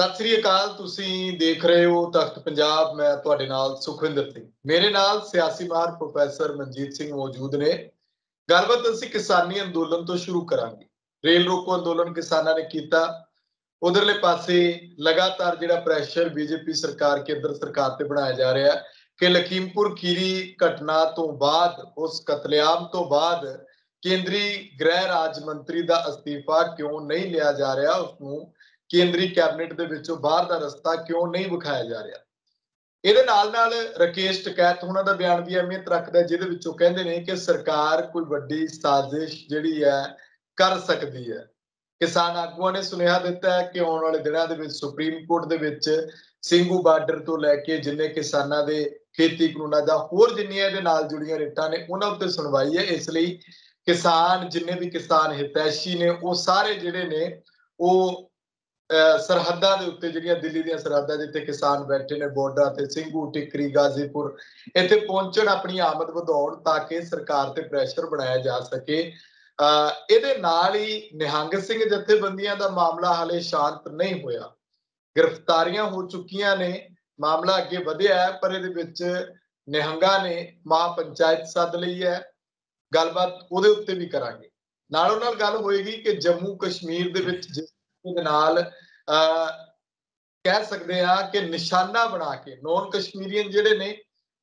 ਸਤਿ ਸ੍ਰੀ ਅਕਾਲ ਤੁਸੀਂ ਦੇਖ ਰਹੇ ਹੋ ਤਖਤ ਪੰਜਾਬ ਮੈਂ ਤੁਹਾਡੇ ਨਾਲ ਸੁਖਵਿੰਦਰ ਸਿੰਘ ਮੇਰੇ ਨਾਲ ਸਿਆਸੀ ਮਾਹਰ ਪ੍ਰੋਫੈਸਰ ਮਨਜੀਤ ਸਿੰਘ ਮੌਜੂਦ ਨੇ ਗੱਲਬਾਤ ਅਸੀਂ ਕਿਸਾਨੀ ਅੰਦੋਲਨ ਤੋਂ ਸ਼ੁਰੂ ਕਰਾਂਗੇ ਰੇਲ ਰੋਕੋ ਅੰਦੋਲਨ ਕਿਸਾਨਾਂ ਨੇ ਕੀਤਾ ਉਧਰਲੇ ਪਾਸੇ ਲਗਾਤਾਰ ਜਿਹੜਾ ਪ੍ਰੈਸ਼ਰ ਬੀਜੇਪੀ ਸਰਕਾਰ ਕੇਂਦਰ ਸਰਕਾਰ ਤੇ ਬਣਾਇਆ ਜਾ ਰਿਹਾ ਕਿ ਲਖੀਮਪੁਰ ਖੀਰੀ ਘਟਨਾ ਤੋਂ ਬਾਅਦ ਉਸ ਕਤਲੇਆਮ ਤੋਂ ਬਾਅਦ ਕੇਂਦਰੀ ਗ੍ਰਹਿ ਰਾਜ ਮੰਤਰੀ ਦਾ ਅਸਤੀਫਾ ਕਿਉਂ ਨਹੀਂ ਲਿਆ ਜਾ ਰਿਹਾ ਉਸ ਨੂੰ ਕੇਂਦਰੀ ਕੈਬਨਿਟ ਦੇ ਵਿੱਚੋਂ ਬਾਹਰ ਦਾ ਰਸਤਾ ਕਿਉਂ ਨਹੀਂ ਵਿਖਾਇਆ ਜਾ ਰਿਹਾ ਇਹਦੇ ਨਾਲ ਨਾਲ ਰਕੇਸ਼ ਟਕੈਤ ਉਹਨਾਂ ਦਾ ਬਿਆਨ ਵੀ ਅਹਿਮੀਅਤ ਰੱਖਦਾ ਜਿਹਦੇ ਵਿੱਚੋਂ ਕਹਿੰਦੇ ਨੇ ਕਿ ਸਰਕਾਰ ਕੋਈ ਵੱਡੀ ਸਾਜ਼ਿਸ਼ ਜਿਹੜੀ ਹੈ ਕਰ ਸਕਦੀ ਹੈ ਕਿਸਾਨ ਆਗੂਆਂ ਨੇ ਸੁਨੇਹਾ ਦਿੱਤਾ ਹੈ ਕਿ ਆਉਣ ਵਾਲੇ ਦਿਨਾਂ ਦੇ ਵਿੱਚ ਸੁਪਰੀਮ ਕੋਰਟ ਦੇ ਵਿੱਚ ਸਿੰਘੂ ਬਾਰਡਰ ਤੋਂ ਲੈ ਕੇ ਜਿੰਨੇ ਕਿਸਾਨਾਂ ਦੇ ਖੇਤੀ ਕਾਨੂੰਨਾਂ ਦਾ ਹੋਰ ਜਿੰਨੀਆਂ ਇਹਦੇ ਨਾਲ ਜੁੜੀਆਂ ਰੇਟਾਂ ਨੇ ਉਹਨਾਂ ਉੱਤੇ ਸੁਣਵਾਈ ਹੈ ਇਸ ਲਈ ਕਿਸਾਨ ਜਿੰਨੇ ਵੀ ਕਿਸਾਨ ਹਿਤੈਸ਼ੀ ਨੇ ਉਹ ਸਾਰੇ ਜਿਹੜੇ ਨੇ ਉਹ ਸਰਹੱਦਾਂ ਦੇ ਉੱਤੇ ਜਿਹੜੀਆਂ ਦਿੱਲੀ ਦੀਆਂ ਸਰਹੱਦਾਂ ਜਿੱਥੇ ਕਿਸਾਨ ਬੈਠੇ ਨੇ ਬਾਰਡਰ ਤੇ ਸਿੰਘੂ ਟਿਕਰੀ ਗਾਜ਼ੀਪੁਰ ਇੱਥੇ ਪਹੁੰਚਣ ਆਪਣੀ ਆਮਦ ਵਧਾਉਣ ਤਾਂ ਕਿ ਸਰਕਾਰ ਤੇ ਪ੍ਰੈਸ਼ਰ ਬਣਾਇਆ ਜਾ ਸਕੇ ਇਹਦੇ ਨਾਲ ਹੀ ਨਿਹੰਗ ਸਿੰਘ ਜਥੇਬੰਦੀਆਂ ਦਾ ਮਾਮਲਾ ਹਾਲੇ ਸ਼ਾਂਤ ਨਹੀਂ ਹੋਇਆ ਗ੍ਰਿਫਤਾਰੀਆਂ ਹੋ ਚੁੱਕੀਆਂ ਨੇ ਮਾਮਲਾ ਅੱਗੇ ਵਧਿਆ ਪਰ ਇਹਦੇ ਵਿੱਚ ਨਿਹੰਗਾ ਨੇ ਮਾ ਪੰਚਾਇਤ ਸੱਦ ਲਈ ਹੈ ਗੱਲਬਾਤ ਉਹਦੇ ਉੱਤੇ ਵੀ ਕਰਾਂਗੇ ਨਾਲੋਂ ਨਾਲ ਗੱਲ ਹੋਏਗੀ ਕਿ ਜੰਮੂ ਕਸ਼ਮੀਰ ਦੇ ਵਿੱਚ ਜਿਸ ਦੇ ਨਾਲ ਕਹਿ ਸਕਦੇ ਆ ਕਿ ਨਿਸ਼ਾਨਾ ਬਣਾ ਕੇ ਨੌਨ ਕਸ਼ਮੀਰੀਅਨ ਜਿਹੜੇ ਨੇ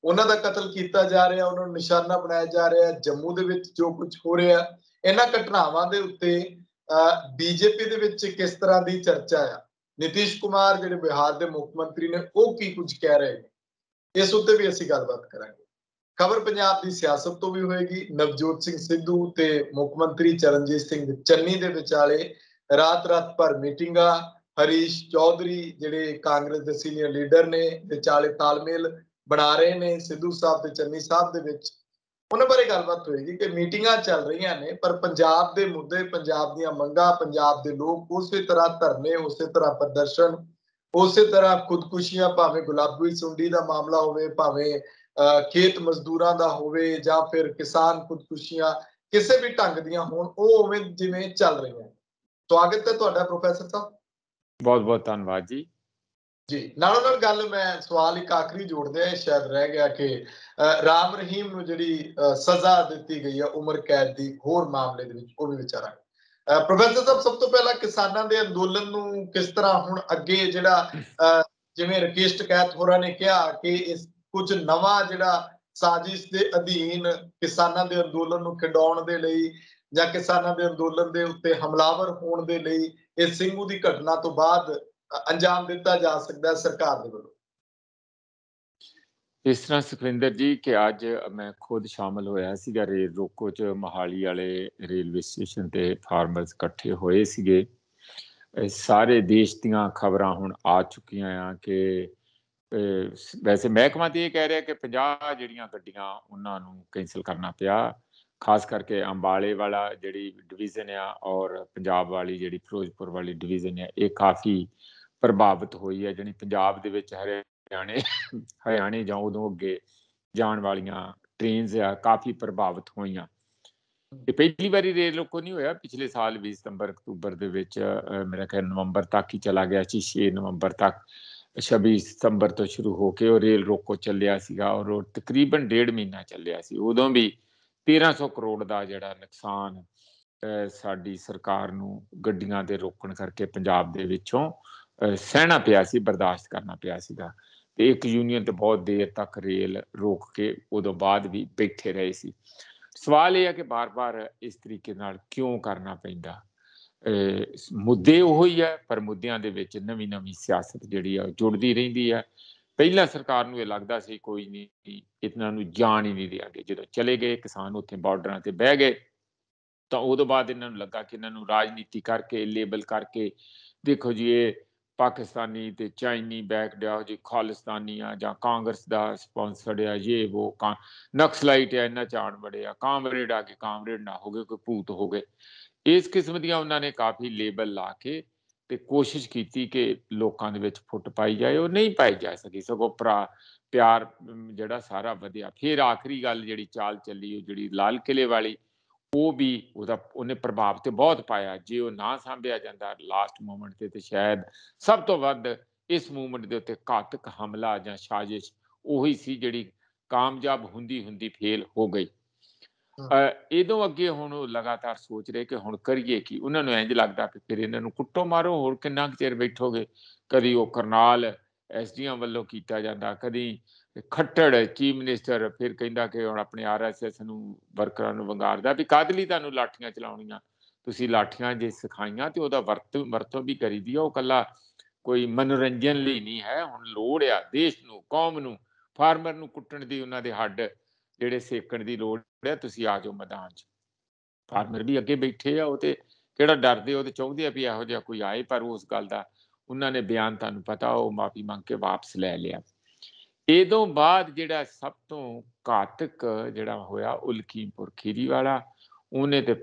ਉਹਨਾਂ ਦਾ ਕਤਲ ਕੀਤਾ ਜਾ ਰਿਹਾ ਉਹਨਾਂ ਨੂੰ ਨਿਸ਼ਾਨਾ ਬਣਾਇਆ ਜਾ ਰਿਹਾ ਜੰਮੂ ਦੇ ਵਿੱਚ ਜੋ ਕੁਝ ਹੋ ਰਿਹਾ ਇਹਨਾਂ ਘਟਨਾਵਾਂ ਦੇ ਉੱਤੇ ਬੀਜੇਪੀ ਦੇ ਵਿੱਚ ਕਿਸ ਤਰ੍ਹਾਂ ਦੀ ਚਰਚਾ ਆ ਨਿਤੀਸ਼ ਕੁਮਾਰ ਜਿਹੜੇ ਬਿਹਾਰ ਦੇ ਮੁੱਖ ਮੰਤਰੀ ਨੇ ਉਹ ਕੀ ਕੁਝ ਕਹਿ ਰਹੇ ਨੇ ਇਸ ਉੱਤੇ ਵੀ ਅਸੀਂ ਗੱਲਬਾਤ ਕਰਾਂਗੇ ਖਬਰ ਪੰਜਾਬ ਦੀ ਸਿਆਸਤ ਤੋਂ ਵੀ ਹੋਏਗੀ ਨਵਜੋਤ ਸਿੰਘ ਸਿੱਧੂ ਤੇ ਮੁੱਖ ਮੰਤਰੀ ਚਰਨਜੀਤ ਸਿੰਘ ਚੰਨੀ ਦੇ ਵਿਚਾਲੇ ਰਾਤ ਰਾਤ ਭਰ ਮੀਟਿੰਗਾਂ ਹਰੀਸ਼ ਚੌਧਰੀ ਜਿਹੜੇ ਕਾਂਗਰਸ ਦੇ ਸੀਨੀਅਰ ਲੀਡਰ ਨੇ ਵਿਚਾਲੇ ਤਾਲਮੇਲ ਬਣਾ ਰਹੇ ਨੇ ਸਿੱਧੂ ਸਾਹਿਬ ਤੇ ਚੰਨੀ ਸਾਹਿਬ ਦੇ ਵਿੱਚ ਉਹਨਾਂ ਬਾਰੇ ਗੱਲਬਾਤ ਹੋਏਗੀ ਕਿ ਮੀਟਿੰਗਾਂ ਚੱਲ ਰਹੀਆਂ ਨੇ ਪਰ ਪੰਜਾਬ ਦੇ ਮੁੱਦੇ ਪੰਜਾਬ ਦੀਆਂ ਮੰਗਾਂ ਪੰਜਾਬ ਦੇ ਲੋਕ ਉਸੇ ਤਰ੍ਹਾਂ ਧਰਨੇ ਉਸੇ ਤਰ੍ਹਾਂ ਪ੍ਰਦਰਸ਼ਨ ਉਸੇ ਤਰ੍ਹਾਂ ਖੁਦਕੁਸ਼ੀਆਂ ਭਾਵੇਂ ਗੁਲਾਬੀ ਸੁੰਡੀ ਦਾ ਮਾਮਲਾ ਹੋਵੇ ਭਾਵੇਂ ਖੇਤ ਮਜ਼ਦੂਰਾਂ ਦਾ ਹੋਵੇ ਜਾਂ ਫਿਰ ਕਿਸਾਨ ਖੁਦਕੁਸ਼ੀਆਂ ਕਿਸੇ ਵੀ ਢੰਗ ਦੀਆਂ ਹੋਣ ਉਹ ਉਵੇਂ ਜਿਵੇਂ ਚੱਲ ਰਹੀਆਂ ਸਵਾਗਤ ਹੈ ਤੁਹਾਡਾ ਪ੍ਰੋਫੈਸਰ ਸਾਹਿਬ ਬਹੁਤ ਬਹੁਤ ਧੰਨਵਾਦ ਜੀ ਜੀ ਨਾਲ ਨਾਲ ਗੱਲ ਮੈਂ ਸਵਾਲ ਇੱਕ ਆਖਰੀ ਜੋੜਦੇ ਆ ਸ਼ਾਇਦ ਰਹਿ ਗਿਆ ਕਿ ਰਾਮ ਰਹੀਮ ਨੂੰ ਜਿਹੜੀ ਸਜ਼ਾ ਦਿੱਤੀ ਗਈ ਹੈ ਉਮਰ ਕੈਦ ਦੀ ਹੋਰ ਮਾਮਲੇ ਦੇ ਵਿੱਚ ਉਹ ਵੀ ਵਿਚਾਰਾ ਪ੍ਰੋਫੈਸਰ ਸਾਹਿਬ ਸਭ ਤੋਂ ਪਹਿਲਾਂ ਕਿਸਾਨਾਂ ਦੇ ਅੰਦੋਲਨ ਨੂੰ ਕਿਸ ਤਰ੍ਹਾਂ ਹੁਣ ਅੱਗੇ ਜਿਹੜਾ ਜਿਵੇਂ ਰਿਕਵੈਸਟ ਟਕੈਤ ਹੋਰਾਂ ਨੇ ਕਿਹਾ ਕਿ ਇਸ ਕੁਝ ਨਵਾਂ ਜਿਹੜਾ ਸਾਜ਼ਿਸ਼ ਦੇ ਅਧੀਨ ਕਿਸਾਨਾਂ ਦੇ ਅੰਦੋਲਨ ਨੂੰ ਖਿਡਾਉਣ ਦੇ ਲਈ ਜਾਂ ਕਿਸਾਨਾਂ ਦੇ ਅੰਦੋਲਨ ਦੇ ਉੱਤੇ ਹਮਲਾਵਰ ਹੋਣ ਦੇ ਲਈ ਇਹ ਸਿੰਘੂ ਦੀ ਘਟਨਾ ਤੋਂ ਬਾਅਦ ਅੰਜਾਮ ਦਿੱਤਾ ਜਾ ਸਕਦਾ ਹੈ ਸਰਕਾਰ ਦੇ ਵੱਲੋਂ ਇਸ ਤਰ੍ਹਾਂ ਸੁਖਵਿੰਦਰ ਜੀ ਕਿ ਅੱਜ ਮੈਂ ਖੁਦ ਸ਼ਾਮਲ ਹੋਇਆ ਸੀਗਾ ਰੇਲ ਰੋਕੋ ਚ ਮਹਾਲੀ ਵਾਲੇ ਰੇਲਵੇ ਸਟੇਸ਼ਨ ਤੇ ਫਾਰਮਰਸ ਇਕੱਠੇ ਹੋਏ ਸੀਗੇ ਸਾਰੇ ਦੇਸ਼ ਦੀਆਂ ਖਬਰਾਂ ਹੁਣ ਆ ਚੁੱਕੀਆਂ ਆ ਕਿ ਵੈਸੇ ਮਹਿਕਮਾ ਤੇ ਇਹ ਕਹਿ ਰਿਹਾ ਕਿ 50 ਜਿਹੜੀਆਂ ਗੱਡੀਆਂ ਉਹਨਾਂ ਨੂੰ ਕੈਨਸਲ ਕਰਨਾ ਪਿਆ ਖਾਸ ਕਰਕੇ ਅੰਬਾਲੇ ਵਾਲਾ ਜਿਹੜੀ ਡਿਵੀਜ਼ਨ ਆ ਔਰ ਪੰਜਾਬ ਵਾਲੀ ਜਿਹੜੀ ਫਿਰੋਜ਼ਪੁਰ ਵਾਲੀ ਡਿਵੀਜ਼ਨ ਆ ਇਹ ਕਾਫੀ ਪ੍ਰਭਾਵਿਤ ਹੋਈ ਹੈ ਜਣੀ ਪੰਜਾਬ ਦੇ ਵਿੱਚ ਹਰਿਆਣੇ ਹਰਿਆਣੇ ਜਾਂ ਉਦੋਂ ਅੱਗੇ ਜਾਣ ਵਾਲੀਆਂ ਟ੍ਰੇਨਸ ਆ ਕਾਫੀ ਪ੍ਰਭਾਵਿਤ ਹੋਈਆਂ ਇਹ ਪਹਿਲੀ ਵਾਰੀ ਰੇਲ ਲੋਕੋ ਨਹੀਂ ਹੋਇਆ ਪਿਛਲੇ ਸਾਲ 20 ਸਤੰਬਰ ਅਕਤੂਬਰ ਦੇ ਵਿੱਚ ਮੇਰਾ ਖਿਆਲ ਨਵੰਬਰ ਤੱਕ ਹੀ ਚਲਾ ਗਿਆ ਸੀ 6 ਨਵੰਬਰ ਤੱਕ 26 ਸਤੰਬਰ ਤੋਂ ਸ਼ੁਰੂ ਹੋ ਕੇ ਉਹ ਰੇਲ ਰੋਕੋ ਚੱਲਿਆ ਸੀਗਾ ਔਰ ਤਕਰੀਬਨ ਡੇਢ ਮਹੀਨਾ ਚੱਲਿਆ ਸੀ ਉਦੋਂ ਵੀ 1300 ਕਰੋੜ ਦਾ ਜਿਹੜਾ ਨੁਕਸਾਨ ਸਾਡੀ ਸਰਕਾਰ ਨੂੰ ਗੱਡੀਆਂ ਦੇ ਰੋਕਣ ਕਰਕੇ ਪੰਜਾਬ ਦੇ ਵਿੱਚੋਂ ਸਹਿਣਾ ਪਿਆ ਸੀ ਬਰਦਾਸ਼ਤ ਕਰਨਾ ਪਿਆ ਸੀਗਾ ਤੇ ਇੱਕ ਯੂਨੀਅਨ ਤੇ ਬਹੁਤ ਦੇਰ ਤੱਕ ਰੇਲ ਰੋਕ ਕੇ ਉਦੋਂ ਬਾਅਦ ਵੀ ਬੈਠੇ ਰਹੇ ਸੀ ਸਵਾਲ ਇਹ ਹੈ ਕਿ ਬਾਰ-ਬਾਰ ਇਸ ਤਰੀਕੇ ਨਾਲ ਕਿਉਂ ਕਰਨਾ ਪੈਂਦਾ ਮੁੱਦੇ ਹੀ ਹੈ ਪਰ ਮੁੱਦਿਆਂ ਦੇ ਵਿੱਚ ਨਵੀਂ-ਨਵੀਂ ਸਿਆਸਤ ਜਿਹੜੀ ਆ ਜੁੜਦੀ ਰਹਿੰਦੀ ਹੈ ਪਹਿਲਾਂ ਸਰਕਾਰ ਨੂੰ ਇਹ ਲੱਗਦਾ ਸੀ ਕੋਈ ਨਹੀਂ ਇਤਨਾ ਨੂੰ ਜਾਣ ਹੀ ਨਹੀਂ ਦੇਗੇ ਜਦੋਂ ਚਲੇ ਗਏ ਕਿਸਾਨ ਉੱਥੇ ਬਾਰਡਰਾਂ ਤੇ ਬਹਿ ਗਏ ਤਾਂ ਉਦੋਂ ਬਾਅਦ ਇਹਨਾਂ ਨੂੰ ਲੱਗਾ ਕਿ ਇਹਨਾਂ ਨੂੰ ਰਾਜਨੀਤੀ ਕਰਕੇ ਲੇਬਲ ਕਰਕੇ ਦੇਖੋ ਜੀ ਇਹ ਪਾਕਿਸਤਾਨੀ ਤੇ ਚਾਈਨੀ ਬੈਕਡਿਆ ਜੀ ਖਾਲਿਸਤਾਨੀ ਆ ਜਾਂ ਕਾਂਗਰਸ ਦਾ ਸਪਾਂਸਰਡ ਆ ਇਹ ਉਹ ਨਕਸਲਾਈਟ ਆ ਇਹਨਾਂ ਚਾਣ ਬੜਿਆ ਕਾਮਰੇਡ ਆ ਕੇ ਕਾਮਰੇਡ ਨਾ ਹੋ ਗਏ ਕੋਈ ਭੂਤ ਹੋ ਗਏ ਇਸ ਕਿਸਮ ਦੀਆਂ ਉਹਨਾਂ ਨੇ ਕਾਫੀ ਲੇਬਲ ਲਾ ਕੇ ਤੇ ਕੋਸ਼ਿਸ਼ ਕੀਤੀ ਕਿ ਲੋਕਾਂ ਦੇ ਵਿੱਚ ਫੁੱਟ ਪਾਈ ਜਾਏ ਉਹ ਨਹੀਂ ਪਾਈ ਜਾ ਸਕੀ ਸਗੋਂ ਭਰਾ ਪਿਆਰ ਜਿਹੜਾ ਸਾਰਾ ਵਧਿਆ ਫਿਰ ਆਖਰੀ ਗੱਲ ਜਿਹੜੀ ਚਾਲ ਚੱਲੀ ਉਹ ਜਿਹੜੀ ਲਾਲ ਕਿਲੇ ਵਾਲੀ ਉਹ ਵੀ ਉਹਦਾ ਉਹਨੇ ਪ੍ਰਭਾਵ ਤੇ ਬਹੁਤ ਪਾਇਆ ਜੇ ਉਹ ਨਾ ਸਾਂਭਿਆ ਜਾਂਦਾ ਲਾਸਟ ਮੂਮੈਂਟ ਤੇ ਤੇ ਸ਼ਾਇਦ ਸਭ ਤੋਂ ਵੱਧ ਇਸ ਮੂਮੈਂਟ ਦੇ ਉੱਤੇ ਘਾਤਕ ਹਮਲਾ ਜਾਂ ਸਾਜ਼ਿਸ਼ ਉਹੀ ਸੀ ਜਿਹੜੀ ਕਾਮਯਾਬ ਹੁੰਦੀ ਹੁੰਦੀ ਫੇਲ ਹੋ ਗਈ ਇਦੋਂ ਅੱਗੇ ਹੁਣ ਲਗਾਤਾਰ ਸੋਚ ਰਹੇ ਕਿ ਹੁਣ ਕਰੀਏ ਕੀ ਉਹਨਾਂ ਨੂੰ ਇੰਜ ਲੱਗਦਾ ਕਿ ਫਿਰ ਇਹਨਾਂ ਨੂੰ ਕੁੱਟੋ ਮਾਰੋ ਹੋਰ ਕਿੰਨਾ ਚਿਰ ਬੈਠੋਗੇ ਕਦੀ ਉਹ ਕਰਨਾਲ ਐਸਡੀਐਮ ਵੱਲੋਂ ਕੀਤਾ ਜਾਂਦਾ ਕਦੀ ਖੱਟੜ ਚੀਫ ਮਿਨਿਸਟਰ ਫਿਰ ਕਹਿੰਦਾ ਕਿ ਹੁਣ ਆਪਣੇ ਆਰਐਸਐਸ ਨੂੰ ਵਰਕਰਾਂ ਨੂੰ ਵੰਗਾਰਦਾ ਵੀ ਕਾਦਲੀ ਤੁਹਾਨੂੰ ਲਾਠੀਆਂ ਚਲਾਉਣੀਆਂ ਤੁਸੀਂ ਲਾਠੀਆਂ ਜੇ ਸਿਖਾਈਆਂ ਤੇ ਉਹਦਾ ਵਰਤ ਵਰਤੋਂ ਵੀ ਕਰੀ ਦੀ ਉਹ ਕੱਲਾ ਕੋਈ ਮਨੋਰੰਜਨ ਲਈ ਨਹੀਂ ਹੈ ਹੁਣ ਲੋੜ ਆ ਦੇਸ਼ ਨੂੰ ਕੌਮ ਨੂੰ ਫਾਰਮਰ ਨੂੰ ਕੁੱਟਣ ਦੀ ਉਹਨਾਂ ਦੇ ਹੱਡ ਜਿਹੜੇ ਸੇਕਣ ਦੀ ਲੋੜ ਪੜਿਆ ਤੁਸੀਂ ਆ ਜਾਓ ਮੈਦਾਨ 'ਚ ਫਾਰਮਰ ਵੀ ਅੱਗੇ ਬੈਠੇ ਆ ਉਹ ਤੇ ਕਿਹੜਾ ਡਰਦੇ ਉਹ ਤੇ ਚਾਹੁੰਦੇ ਆ ਵੀ ਇਹੋ ਜਿਹਾ ਕੋਈ ਆਏ ਪਰ ਉਸ ਗੱਲ ਦਾ ਉਹਨਾਂ ਨੇ ਬਿਆਨ ਤੁਹਾਨੂੰ ਪਤਾ ਉਹ ਮਾਫੀ ਮੰਗ ਕੇ ਵਾਪਸ ਲੈ ਲਿਆ ਇਦੋਂ ਬਾਅਦ ਜਿਹੜਾ ਸਭ ਤੋਂ ਘਾਤਕ ਜਿਹੜਾ ਹੋਇਆ ਉਲਕੀਪੁਰ ਖੀਰੀ ਵਾਲਾ ਉਹਨੇ ਤੇ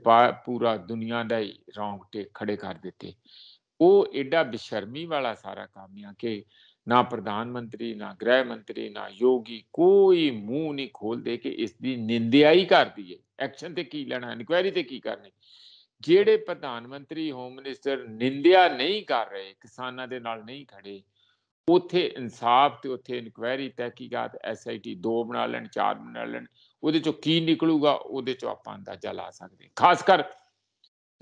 ਪੂਰਾ ਦੁਨੀਆ ਦਾ ਹੀ ਰੌਂਗਟੇ ਖੜੇ ਕਰ ਦਿੱਤੇ ਉਹ ਐਡਾ ਬਿਸ਼ਰਮੀ ਵਾਲਾ ਸਾਰਾ ਕੰਮ ਆ ਕਿ ਨਾ ਪ੍ਰਧਾਨ ਮੰਤਰੀ ਨਾ ਗ੍ਰਹਿ ਮੰਤਰੀ ਨਾ ਯੋਗੀ ਕੋਈ ਮੂੰਹ ਨਹੀਂ ਖੋਲਦੇ ਕਿ ਇਸ ਦੀ ਨਿੰਦਿਆ ਹੀ ਕਰਦੀ ਹੈ ਐਕਸ਼ਨ ਤੇ ਕੀ ਲੈਣਾ ਇਨਕੁਆਇਰੀ ਤੇ ਕੀ ਕਰਨੀ ਜਿਹੜੇ ਪ੍ਰਧਾਨ ਮੰਤਰੀ ਹੋਮ ਮਿਨਿਸਟਰ ਨਿੰਦਿਆ ਨਹੀਂ ਕਰ ਰਹੇ ਕਿਸਾਨਾਂ ਦੇ ਨਾਲ ਨਹੀਂ ਖੜੇ ਉਥੇ ਇਨਸਾਫ ਤੇ ਉਥੇ ਇਨਕੁਆਇਰੀ ਤਹਿਕੀਕਾਤ ਐਸਆਈਟੀ 2 ਬਣਾ ਲੈਣ 4 ਬਣਾ ਲੈਣ ਉਹਦੇ ਚੋਂ ਕੀ ਨਿਕਲੂਗਾ ਉਹਦੇ ਚੋਂ ਆਪਾਂ ਅੰਦਾਜ਼ਾ ਲਾ ਸਕਦੇ ਖਾਸ ਕਰ